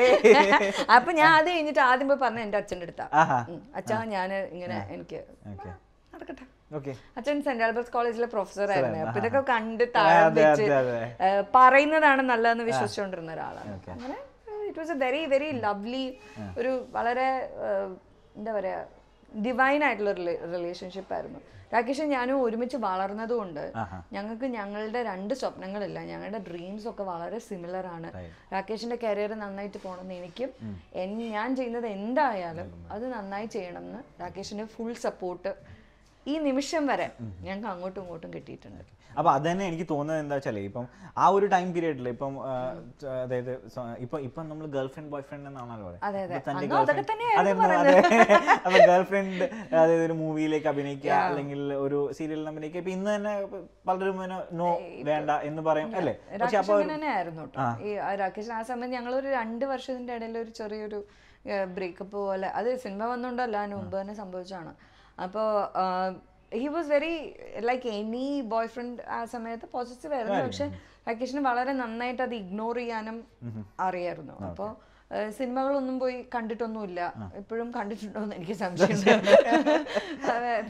അപ്പൊ ഞാൻ അത് കഴിഞ്ഞിട്ട് ആദ്യം പോയി പറഞ്ഞ എന്റെ അച്ഛൻ്റെ അടുത്ത അച്ഛാ ഞാൻ ഇങ്ങനെ എനിക്ക് നടക്കട്ടെ അച്ഛൻ സെന്റ് ആൽബർട്ട്സ് കോളേജിലെ പ്രൊഫസർ ആയിരുന്നു അപ്പൊ ഇതൊക്കെ കണ്ട് താഴ്ച പറയുന്നതാണ് നല്ലതെന്ന് വിശ്വസിച്ചുകൊണ്ടിരുന്ന ഒരാളാണ് അങ്ങനെ it was a very very lovely ഒരു വളരെ എന്താ പറയാ ഡിവൈൻ ആയിട്ടുള്ള റിലേഷൻഷിപ്പ് ആയിരുന്നു രാകേഷ് ഞാനും ഒരുമിച്ച് വളർന്നതുകൊണ്ട് ഞങ്ങൾക്ക് ഞങ്ങളുടെ രണ്ട് സ്വപ്നങ്ങളില്ല ഞങ്ങളുടെ ഡ്രീംസ് ഒക്കെ വളരെ സിമിലർ ആണ് രാകേഷിന്റെ കരിയർ നന്നായിട്ട് പോകണമെന്ന് എനിക്കും ഞാൻ ചെയ്യുന്നത് എന്തായാലും അത് നന്നായി ചെയ്യണമെന്ന് രാകേഷിന്റെ ഫുൾ സപ്പോർട്ട് ഈ നിമിഷം വരെ ഞങ്ങൾക്ക് അങ്ങോട്ടും ഇങ്ങോട്ടും കിട്ടിയിട്ടുണ്ട് അപ്പൊ അത് തന്നെ എനിക്ക് തോന്നുന്നത് എന്താ വെച്ചാൽ ഇപ്പം ആ ഒരു ടൈം പീരീഡിൽ ഇപ്പം അതായത് ഇപ്പൊ ഇപ്പൊ നമ്മൾ ഗേൾ ഫ്രണ്ട് ബോയ് ഫ്രണ്ട് എന്നാണല്ലോ അപ്പൊ ഗേൾ ഫ്രണ്ട് അതായത് ഒരു മൂവിയിലേക്ക് അഭിനയിക്കുക അല്ലെങ്കിൽ ഒരു സീരിയലിൽ അഭിനയിക്കുക ഇപ്പൊ ഇന്ന് തന്നെ പലരും നോ വേണ്ട എന്ന് പറയും അല്ലേ പക്ഷെ ഈ രാകേഷ് ആ സമയത്ത് ഞങ്ങൾ ഒരു രണ്ട് വർഷത്തിന്റെ ഇടയിൽ ഒരു ചെറിയൊരു ബ്രേക്കപ്പ് പോലെ അത് സിനിമ വന്നുകൊണ്ടല്ല അതിന് മുമ്പ് തന്നെ സംഭവിച്ചാണ് അപ്പോ he was very like any boyfriend ആ സമയത്ത് പോസിറ്റീവ് ആയിരുന്നു പക്ഷെ വെക്കേഷന് വളരെ നന്നായിട്ട് അത് ഇഗ്നോർ ചെയ്യാനും അറിയായിരുന്നു അപ്പോ സിനിമകളൊന്നും പോയി കണ്ടിട്ടൊന്നുമില്ല ഇപ്പോഴും കണ്ടിട്ടുണ്ടോന്ന് എനിക്ക് സംശയമുണ്ട്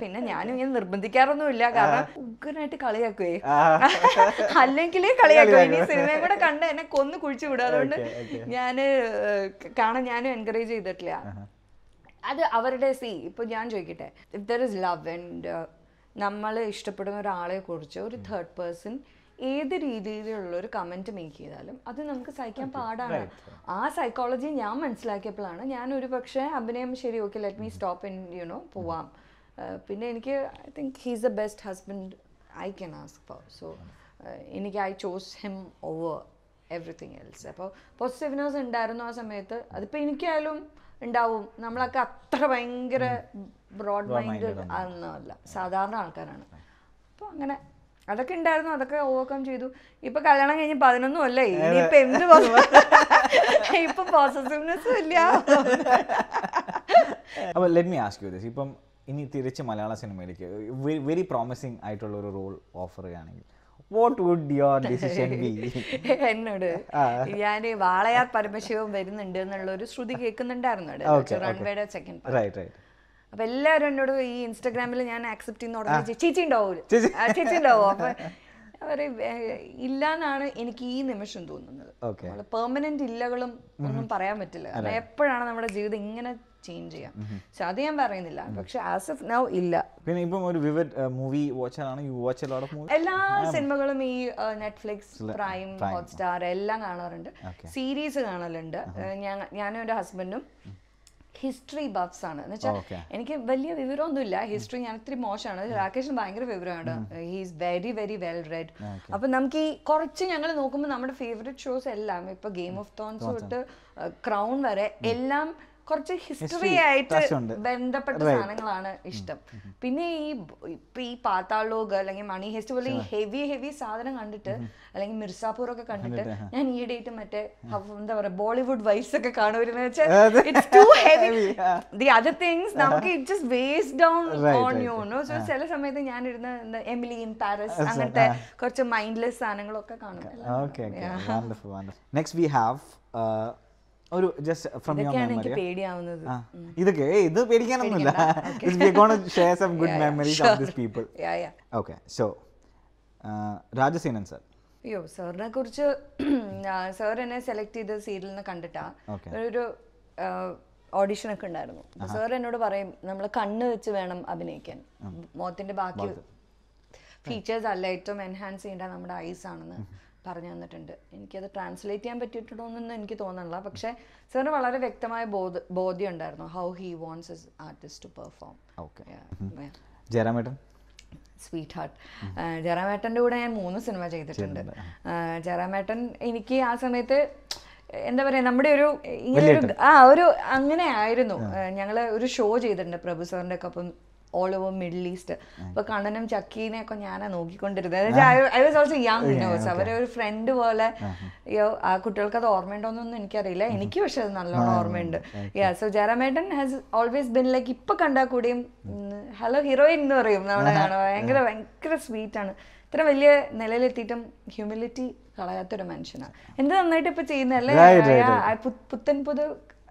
പിന്നെ ഞാനും ഇങ്ങനെ നിർബന്ധിക്കാറൊന്നുമില്ല കാരണം ഉഗ്രനായിട്ട് കളിയാക്കുവേ അല്ലെങ്കിലേ കളിയാക്കുവേ ഇനി സിനിമയും കൂടെ കണ്ട് എന്നെ കൊന്നു കുഴിച്ചു വിടും അതുകൊണ്ട് ഞാൻ കാണാൻ ഞാനും എൻകറേജ് ചെയ്തിട്ടില്ല അത് അവരുടെ സി ഇപ്പൊ ഞാൻ ചോദിക്കട്ടെ if there is love and നമ്മൾ ഇഷ്ടപ്പെടുന്ന ഒരാളെ കുറിച്ച് ഒരു തേർഡ് പേഴ്സൺ ഏത് രീതിയിലുള്ള ഒരു കമന്റ് മേക്ക് ചെയ്താലും അത് നമുക്ക് സഹിക്കാൻ പാടാണ് ആ സൈക്കോളജി ഞാൻ മനസ്സിലാക്കിയപ്പോഴാണ് ഞാൻ ഒരു പക്ഷേ അഭിനയം ശരി okay let me stop in you know പോവാം പിന്നെ എനിക്ക് I think he's a best husband I can ask for so എനിക്ക് I chose him over everything else അപ്പോൾ പോസിറ്റീവ് ഉണ്ടായിരുന്നു ആ സമയത്ത് അതിപ്പോൾ എനിക്കായാലും ഉണ്ടാവും നമ്മളൊക്കെ അത്ര ഭയങ്കര ബ്രോഡ് മൈൻഡ് ആണെന്നല്ല സാധാരണ ആൾക്കാരാണ് അപ്പോൾ അങ്ങനെ അതൊക്കെ ഉണ്ടായിരുന്നു അതൊക്കെ ഓവർകം ചെയ്തു ഇപ്പൊ കല്യാണം കഴിഞ്ഞ് പതിനൊന്നും അല്ലേ ഇനിയിപ്പൊ എന്ത് ഇപ്പൊ പോസസീവ്നെസ് ഇല്ല let me ask you this ഇപ്പം ഇനി തിരിച്ച് മലയാള സിനിമയിലേക്ക് വെരി പ്രോമിസിങ് ആയിട്ടുള്ള ഒരു റോൾ ഓഫർ ചെയ്യുകയാണെങ്കിൽ what would your decision be എന്നോട് ഞാൻ വാളയാർ പരമശിവം വരുന്നുണ്ട് എന്നുള്ള ഒരു ശ്രുതി കേൾക്കുന്നുണ്ടായിരുന്നു റൺവേയുടെ സെക്കൻഡ് റൈറ്റ് റൈറ്റ് അപ്പൊ എല്ലാവരും എന്നോട് ഈ ഇൻസ്റ്റാഗ്രാമിൽ ഞാൻ ആക്സെപ്റ്റ് ചെയ്യുന്ന ഉടനെ ചേച്ചി ഉണ്ടാവൂല ചേച്ചി ഉണ്ടാവോ അപ്പൊ അവരെ എനിക്ക് ഈ നിമിഷം തോന്നുന്നത് പെർമനന്റ് ഇല്ലകളും ഒന്നും പറയാൻ പറ്റില്ല എപ്പോഴാണ് നമ്മുടെ ജീവിതം ഇങ്ങനെ ചേഞ്ച് ചെയ്യാം പക്ഷെ അത് ഞാൻ പറയുന്നില്ല പക്ഷെ ആസ് ഓഫ് നൗ ഇല്ല പിന്നെ ഇപ്പം ഒരു മൂവി വാച്ച് മൂവി എല്ലാ സിനിമകളും ഈ നെറ്റ്ഫ്ലിക്സ് പ്രൈം ഹോട്ട്സ്റ്റാർ എല്ലാം കാണാറുണ്ട് സീരീസ് കാണലുണ്ട് ഞാൻ ഞാനും എൻ്റെ ഹസ്ബൻഡും ഹിസ്റ്ററി ബഫ്സ് ആണ് എന്ന് വെച്ചാൽ എനിക്ക് വലിയ ഇല്ല ഹിസ്റ്ററി ഞാൻ ഇത്തിരി മോശമാണ് രാകേഷിന് ഭയങ്കര വിവരമാണ് he's very very well read അപ്പൊ നമുക്ക് ഈ കുറച്ച് ഞങ്ങൾ നോക്കുമ്പോൾ നമ്മുടെ ഫേവറേറ്റ് ഷോസ് എല്ലാം ഇപ്പൊ ഗെയിം ഓഫ് തോൺസ് തൊട്ട് ക്രൗൺ വരെ എല്ലാം കുറച്ച് ഹിസ്റ്ററി ആയിട്ട് ബന്ധപ്പെട്ട സാധനങ്ങളാണ് ഇഷ്ടം പിന്നെ ഈ ഇപ്പൊ ഈ പാത്താളോഗ് അല്ലെങ്കിൽ മണി ഹെസ്റ്റ് പോലെ ഈ ഹെവി ഹെവി സാധനം കണ്ടിട്ട് അല്ലെങ്കിൽ മിർസാപൂർ ഒക്കെ കണ്ടിട്ട് ഞാൻ ഈയിടെയായിട്ട് മറ്റേ എന്താ പറയാ ബോളിവുഡ് വൈബ്സ് ഒക്കെ കാണുവരുന്ന വെച്ചാൽ തിങ്സ് നമുക്ക് it waste down on you know so ചില സമയത്ത് ഞാൻ ഇരുന്ന് എമിലി ഇൻ പാരീസ് അങ്ങനത്തെ കുറച്ച് മൈൻഡ്ലെസ് സാധനങ്ങളൊക്കെ കാണും ഒരു ജസ്റ്റ് ഫ്രം യുവർ മെമ്മറി പേടിയാവുന്നത് ഇതൊക്കെ ഇത് പേടിക്കാനൊന്നുമില്ല we are gonna share some good memories of this people okay so Rajasenan sir അയ്യോ സാറിനെ കുറിച്ച് സാർ എന്നെ സെലക്ട് ചെയ്ത സീരിയൽ നിന്ന് കണ്ടിട്ടാ ഒരു ഓഡീഷനൊക്കെ ഉണ്ടായിരുന്നു സാർ എന്നോട് പറയും നമ്മൾ കണ്ണ് വെച്ച് വേണം അഭിനയിക്കാൻ മോത്തിന്റെ ബാക്കി ഫീച്ചേഴ്സ് അല്ല ഏറ്റവും എൻഹാൻസ് ചെയ്യേണ്ട നമ്മുടെ ഐസ് ആണെന്ന് പറഞ്ഞു തന്നിട്ടുണ്ട് എനിക്കത് ട്രാൻസ്ലേറ്റ് ചെയ്യാൻ പറ്റിയിട്ടുണ്ടോയെന്നൊന്നും എനിക്ക് തോന്നണില്ല പക്ഷേ സാറിന് വളരെ വ്യക്തമായ ബോധ ബോധ്യം ഉണ്ടായിരുന്നു how he wants his artist to perform okay sweetheart ജയറാമേട്ടൻ്റെ കൂടെ ഞാൻ മൂന്ന് സിനിമ ചെയ്തിട്ടുണ്ട് ജയറാമേട്ടൻ എനിക്ക് ആ സമയത്ത് എന്താ പറയുക നമ്മുടെ ഒരു ഇങ്ങനെ ഒരു ആ ഒരു അങ്ങനെ ആയിരുന്നു ഞങ്ങൾ ഒരു ഷോ ചെയ്തിട്ടുണ്ട് പ്രഭു സാറിൻ്റെ ഒക്കെ അപ്പം ഓൾ ഓവർ മിഡിൽ ഈസ്റ്റ് അപ്പൊ കണ്ണനും ഒക്കെ ഞാനാണ് നോക്കിക്കൊണ്ടിരുന്നത് I was also young knows അവരെ ഒരു ഫ്രണ്ട് പോലെ യോ ആ കുട്ടികൾക്ക് അത് ഓർമ്മയുണ്ടോന്നൊന്നും എനിക്കറിയില്ല എനിക്ക് പക്ഷെ അത് നല്ലോണം ഓർമ്മയുണ്ട് യാ സോ ജയറാമേട്ടൻ ഹാസ് ഓൾവേസ് ബിൻ ലൈക്ക് ഇപ്പൊ കണ്ടാൽ കൂടിയും ഹലോ ഹീറോയിൻ എന്ന് പറയും നമ്മളെ കാണുക ഭയങ്കര ഭയങ്കര ആണ് ഇത്ര വലിയ നിലയിലെത്തിയിട്ടും ഹ്യൂമിലിറ്റി കളയാത്തൊരു മനുഷ്യനാണ് എന്ത് നന്നായിട്ട് ഇപ്പൊ ചെയ്യുന്നല്ലേ പുത്തൻ പുതു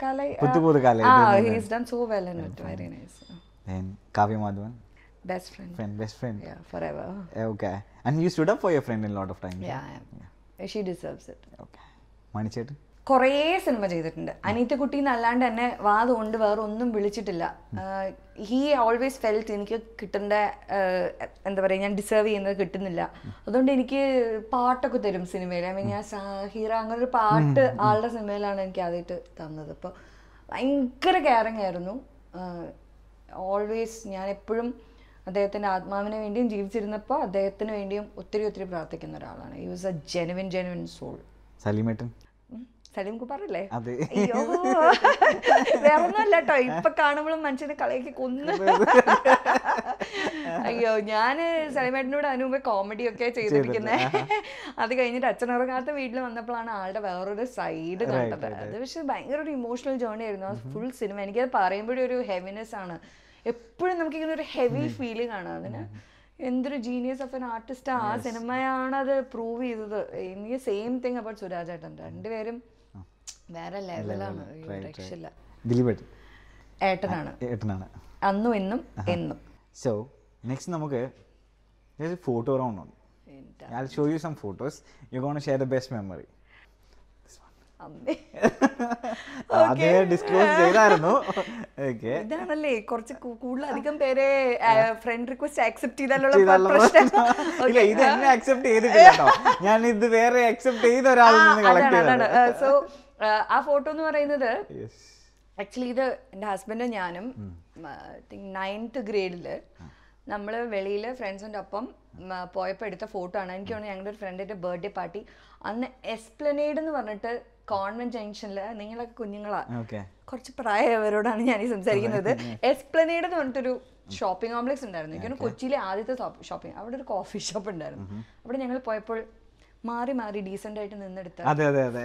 കാലം പുതു പുതു ആ he's done so well in it very nice Then Kavya Madhavan. Best friend. Friend, best friend. Yeah, forever. Okay. And you stood up for your friend in a lot of times. Yeah, right? yeah. She deserves it. Okay. മണിച്ചേട്ടൻ കുറേ cinema ചെയ്തിട്ടുണ്ട് അനീറ്റക്കുട്ടി എന്നല്ലാണ്ട് എന്നെ വാതുകൊണ്ട് വേറെ ഒന്നും വിളിച്ചിട്ടില്ല he always felt എനിക്ക് കിട്ടേണ്ട എന്താ പറയുക ഞാൻ ഡിസേർവ് ചെയ്യുന്നത് കിട്ടുന്നില്ല അതുകൊണ്ട് എനിക്ക് പാട്ടൊക്കെ തരും സിനിമയിൽ ഐ മീൻ ഞാൻ സാഹിറ അങ്ങനെ ഒരു പാട്ട് ആളുടെ സിനിമയിലാണ് എനിക്ക് ആദ്യമായിട്ട് തന്നത് അപ്പോൾ ഭയങ്കര കെയറിങ് ആയിരുന്നു ഓൾവേസ് ഞാൻ എപ്പോഴും അദ്ദേഹത്തിൻ്റെ ആത്മാവിന് വേണ്ടിയും ജീവിച്ചിരുന്നപ്പോൾ അദ്ദേഹത്തിന് വേണ്ടിയും ഒത്തിരി ഒത്തിരി പ്രാർത്ഥിക്കുന്ന ഒരാളാണ് ഈ was a genuine genuine soul സലീമേട്ടൻ സലീം വേറെ അയ്യോ അല്ല കേട്ടോ ഇപ്പൊ കാണുമ്പോഴും മനുഷ്യനെ കളയൊക്കെ കൊന്ന് അയ്യോ ഞാൻ സലീമേട്ടനോട് അതിനു മുമ്പ് കോമഡി ഒക്കെ ചെയ്തിരിക്കുന്നത് അത് കഴിഞ്ഞിട്ട് അച്ഛനിറങ്ങാത്ത വീട്ടിൽ വന്നപ്പോഴാണ് ആളുടെ വേറൊരു സൈഡ് കണ്ടത് അത് പക്ഷെ ഭയങ്കര ഒരു ഇമോഷണൽ ജേർണി ആയിരുന്നു ഫുൾ സിനിമ എനിക്കത് ഒരു ഹെവിനെസ് ആണ് എപ്പോഴും നമുക്ക് ഇങ്ങനെ ഒരു ഹെവി ഫീലിംഗ് ആണ് അതിന് എന്തൊരു ജീനിയസ് ഓഫ് എൻ ആർട്ടിസ്റ്റ് ആ സിനിമയാണ് അത് പ്രൂവ് ചെയ്തത് ഇനി സെയിം തിങ് അബൌട്ട് സുരാജേട്ടൻ രണ്ടുപേരും വേറെ ലെവലാണ് ഏട്ടനാണ് ഏട്ടനാണ് അന്നും ഇന്നും എന്നും സോ നെക്സ്റ്റ് നമുക്ക് ഫോട്ടോ റൗണ്ട് ഉണ്ട് I show you some photos you gonna share the best memory അതേ ഡിസ്ക്ലോസ് ചെയ്തായിരുന്നു ഇതാണല്ലേ കുറച്ച് കൂടുതൽ അധികം പേരെ ഫ്രണ്ട് റിക്വസ്റ്റ് ആക്സെപ്റ്റ് ചെയ്താലുള്ള പ്രശ്നം ഇല്ല ഇത് എന്നെ ആക്സെപ്റ്റ് ഞാൻ ഇത് വേറെ ആക്സെപ്റ്റ് ചെയ്ത ഒരാളിൽ നിന്ന് ചെയ്തതാണ് സോ ആ ഫോട്ടോ എന്ന് പറയുന്നത് ആക്ച്വലി ഇത് എൻ്റെ ഹസ്ബൻഡും ഞാനും തിങ്ക് നയൻത്ത് ഗ്രേഡിൽ നമ്മൾ വെളിയിൽ ഫ്രണ്ട്സിൻ്റെ ഒപ്പം പോയപ്പോൾ എടുത്ത ഫോട്ടോ ആണ് എനിക്ക് തോന്നുന്നു ഞങ്ങളുടെ ഒരു ഫ്രണ്ടിൻ്റെ ബർത്ത്ഡേ പാർട്ടി അന്ന് എസ്പ്ലനേഡ് എന്ന് പറഞ്ഞിട്ട് കോൺവെന്റ് ജംഗ്ഷനിൽ നിങ്ങളൊക്കെ കുഞ്ഞുങ്ങളാണ് കുറച്ച് പ്രായവരോടാണ് ഞാൻ ഈ സംസാരിക്കുന്നത് എസ്പ്ലനേഡ് എന്ന് പറഞ്ഞിട്ടൊരു ഷോപ്പിംഗ് കോംപ്ലക്സ് ഉണ്ടായിരുന്നു എനിക്ക് കൊച്ചിയിലെ ആദ്യത്തെ ഷോപ്പിംഗ് അവിടെ ഒരു കോഫി ഷോപ്പ് ഉണ്ടായിരുന്നു അവിടെ ഞങ്ങൾ പോയപ്പോൾ മാറി മാറി ഡീസെന്റ് ആയിട്ട് നിന്നെടുത്ത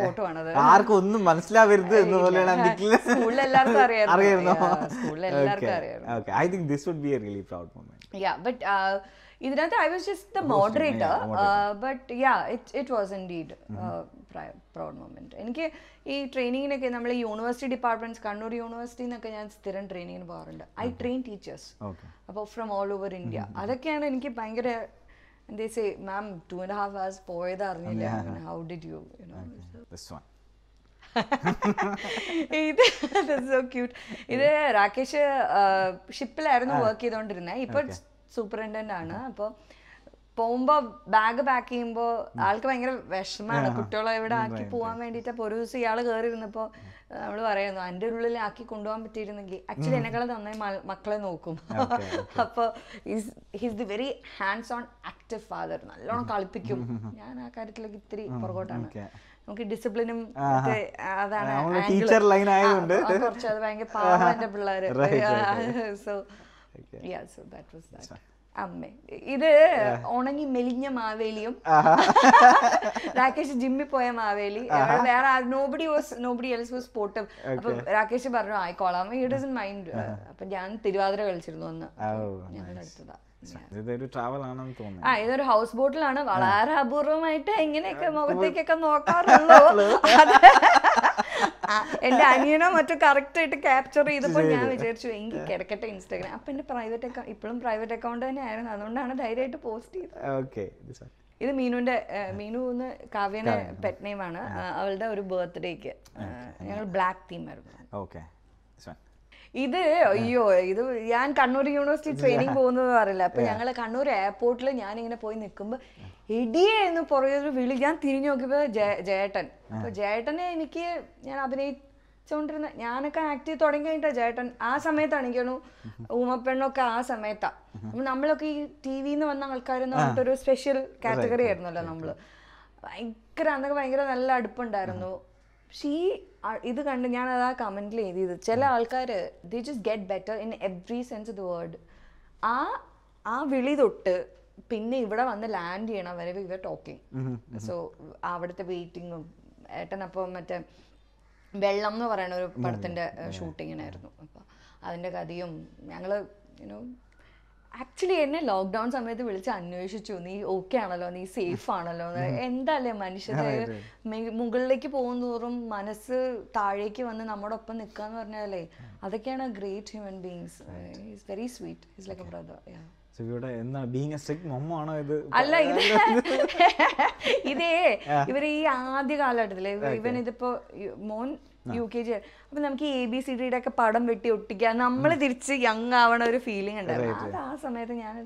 ഫോട്ടോ ആണത് ആർക്കും ഒന്നും മനസ്സിലാവരുത് എന്ന് എല്ലാവർക്കും എല്ലാവർക്കും I think be a really proud yeah but ഇതിനകത്ത് I was just the moderator but yeah it it was deed proud moment എനിക്ക് ഈ ട്രെയിനിങ്ങിനൊക്കെ നമ്മൾ യൂണിവേഴ്സിറ്റി ഡിപ്പാർട്ട്മെൻറ്റ്സ് കണ്ണൂർ യൂണിവേഴ്സിറ്റി എന്നൊക്കെ ഞാൻ സ്ഥിരം ട്രെയിനിങ്ങിന് പോകാറുണ്ട് ഐ ട്രെയിൻ ടീച്ചേഴ്സ് അപ്പോൾ ഫ്രം ഓൾ ഓവർ ഇന്ത്യ അതൊക്കെയാണ് എനിക്ക് ഭയങ്കര they say ma'am two and half hours പോയത് അറിഞ്ഞില്ല ഹൗ ഡിഡ് യു ഇത് സോ ക്യൂട്ട് ഇത് രാകേഷ് ഷിപ്പിലായിരുന്നു uh, വർക്ക് ah. ചെയ്തുകൊണ്ടിരുന്നത് ഇപ്പൊ സൂപ്രണ്ടന്റ് ആണ് അപ്പോൾ പോകുമ്പോ ബാഗ് പാക്ക് ചെയ്യുമ്പോൾ ആൾക്ക് ഭയങ്കര വിഷമാണ് കുട്ടികളെ ഇവിടെ ആക്കി പോവാൻ വേണ്ടിയിട്ട് ഒരു ദിവസം ഇയാള് കേറിയിരുന്നപ്പോ നമ്മൾ പറയുന്നു എന്റെ ഉള്ളിൽ ആക്കി കൊണ്ടുപോകാൻ പറ്റിയിരുന്നെങ്കിൽ ആക്ച്വലി എന്നെക്കാളും നന്നായി മക്കളെ നോക്കും അപ്പോൾ he's the very hands on active father നല്ലോണം കളിപ്പിക്കും ഞാൻ ആ കാര്യത്തിലേക്ക് ഇത്തിരി പുറകോട്ടാണ് നമുക്ക് ഡിസിപ്ലിനും അതാണ് ടീച്ചർ ലൈൻ ആയതുകൊണ്ട് കുറച്ച് അത് ഭയങ്കര പാവം എൻ്റെ പിള്ളേർ so yeah so that was that അമ്മേ ഇത് ഉണങ്ങി മെലിഞ്ഞ മാവേലിയും രാകേഷ് ജിമ്മിൽ പോയ മാവേലി വേറെ nobody was nobody else was sportive അപ്പൊ രാകേഷ് പറഞ്ഞു ആയിക്കോളാം ഹി ഡസൻ മൈൻഡ് അപ്പൊ ഞാൻ തിരുവാതിര കളിച്ചിരുന്നു അന്ന് ഞങ്ങളുടെ അടുത്തതാ ആ ഇതൊരു ഹൗസ് ബോട്ടിലാണ് വളരെ അപൂർവമായിട്ട് എങ്ങനെയൊക്കെ മുഖത്തേക്കൊക്കെ നോക്കാറുള്ളൂ എന്റെ അനിയനോ മറ്റോ കറക്റ്റ് ആയിട്ട് ക്യാപ്ചർ ചെയ്തപ്പോൾ ഞാൻ വിചാരിച്ചു എങ്കിൽ കിടക്കട്ടെ ഇൻസ്റ്റാഗ്രാം അപ്പൊ എന്റെ പ്രൈവറ്റ് അക്കൗണ്ട് ഇപ്പോഴും പ്രൈവറ്റ് അക്കൗണ്ട് തന്നെ ആയിരുന്നു അതുകൊണ്ടാണ് ധൈര്യമായിട്ട് പോസ്റ്റ് ചെയ്തത് ഇത് മീനുവിന്റെ മീനു എന്ന് കാവ്യന്റെ പെറ്റ് ആണ് അവളുടെ ഒരു ബർത്ത്ഡേക്ക് ഞങ്ങൾ ബ്ലാക്ക് തീം ആയിരുന്നു ഓക്കെ ഇത് അയ്യോ ഇത് ഞാൻ കണ്ണൂർ യൂണിവേഴ്സിറ്റി ട്രെയിനിങ് പോകുന്നത് അറിയില്ല അപ്പൊ ഞങ്ങള് കണ്ണൂർ എയർപോർട്ടിൽ ഞാൻ ഇങ്ങനെ പോയി നിൽക്കുമ്പോൾ ഇടിയായിരുന്നു എന്ന് ഒരു വിളി ഞാൻ തിരിഞ്ഞു നോക്കിയപ്പോൾ ജേട്ടൻ അപ്പൊ ജേട്ടനെ എനിക്ക് ഞാൻ അഭിനയിച്ചോണ്ടിരുന്ന ഞാനൊക്കെ ആക്ട് ചെയ്ത് തുടങ്ങിയിട്ടാ ജേട്ടൻ ആ സമയത്താണ് എനിക്കൊന്നു ഊമപ്പെണ്ണൊക്കെ ആ സമയത്താ അപ്പൊ നമ്മളൊക്കെ ഈ ടി വിന്ന് വന്ന ആൾക്കാരെന്ന് പറഞ്ഞിട്ടൊരു സ്പെഷ്യൽ കാറ്റഗറി ആയിരുന്നല്ലോ നമ്മള് ഭയങ്കര അന്നൊക്കെ ഭയങ്കര നല്ല അടുപ്പുണ്ടായിരുന്നു ഷീ ഇത് കണ്ട് ഞാൻ അത് ആ കമൻറ്റിൽ എഴുതിയത് ചില ആൾക്കാർ they just get better in every sense the word ആ ആ വിളി തൊട്ട് പിന്നെ ഇവിടെ വന്ന് ലാൻഡ് ചെയ്യണം വരെ ഇവർ ടോക്കിംഗ് സോ അവിടുത്തെ വെയിറ്റിങ്ങും ഏട്ടനപ്പം മറ്റേ വെള്ളം എന്ന് പറയുന്ന ഒരു പടത്തിൻ്റെ ഷൂട്ടിങ്ങിനായിരുന്നു അപ്പോൾ അതിൻ്റെ കഥയും ഞങ്ങൾ യുനോ ആക്ച്വലി എന്നെ ലോക്ക്ഡൗൺ സമയത്ത് വിളിച്ച് അന്വേഷിച്ചു നീ ഓക്കെ ആണല്ലോ നീ സേഫ് ആണല്ലോ എന്താല്ലേ മനുഷ്യരെ മുകളിലേക്ക് പോകും തോറും മനസ്സ് താഴേക്ക് വന്ന് നമ്മുടെ ഒപ്പം നിൽക്കുക എന്ന് പറഞ്ഞാലേ അതൊക്കെയാണ് great human beings very sweet is like a brother സുഖിയുടെ എന്താണ് ബീങ് എ സ്ട്രിക്ട് മമ്മ ആണോ ഇത് അല്ല ഇത് ഇതേ ഇവര് ഈ ആദ്യ കാലഘട്ടത്തില് ഇവൻ ഇതിപ്പോ മോൻ യു കെ ജി അപ്പൊ നമുക്ക് എ ബി സി ഡിയുടെ ഒക്കെ പടം വെട്ടി ഒട്ടിക്കാൻ നമ്മൾ തിരിച്ച് യങ് ആവണ ഒരു ഫീലിംഗ് ഉണ്ടായിരുന്നു അത് ആ സമയത്ത് ഞാൻ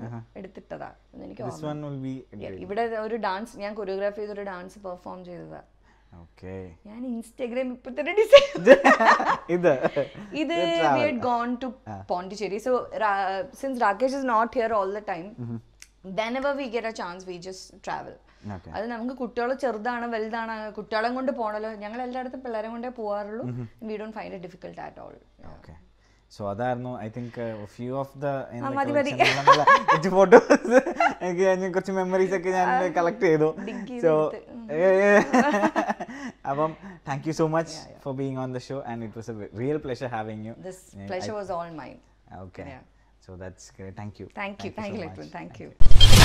എടുത്തിട്ടതാ എനിക്ക് ഇവിടെ ഒരു ഡാൻസ് ഞാൻ കൊറിയോഗ്രാഫ് ഒരു ഡാൻസ് പെർഫോം ചെയ്തതാ ഞാൻ ഇൻസ്റ്റാഗ്രാം ഇപ്പോഴത്തെ ഡിസൈൻ ഇത് ഇത് we had gone to Pondicherry so since Rakesh is not here all the time then we get a chance we just travel അത് നമുക്ക് കുട്ടികളെ ചെറുതാണ് വലുതാണ് കുട്ടികളെ കൊണ്ട് പോണല്ലോ ഞങ്ങൾ എല്ലായിടത്തും പിള്ളേരെ കൊണ്ടേ പോവാറുള്ളൂ we don't find it difficult at all so അതായിരുന്നു I think few of the H photos എനിക്ക് കുറച്ച് മെമ്മറീസ് ഒക്കെ ഞാൻ കളക്ട് ചെയ്തു സോ അപ്പം thank you so much for being on the show and it was a real pleasure having you pleasure was all mine okay so that's great thank you thank you thank you thank U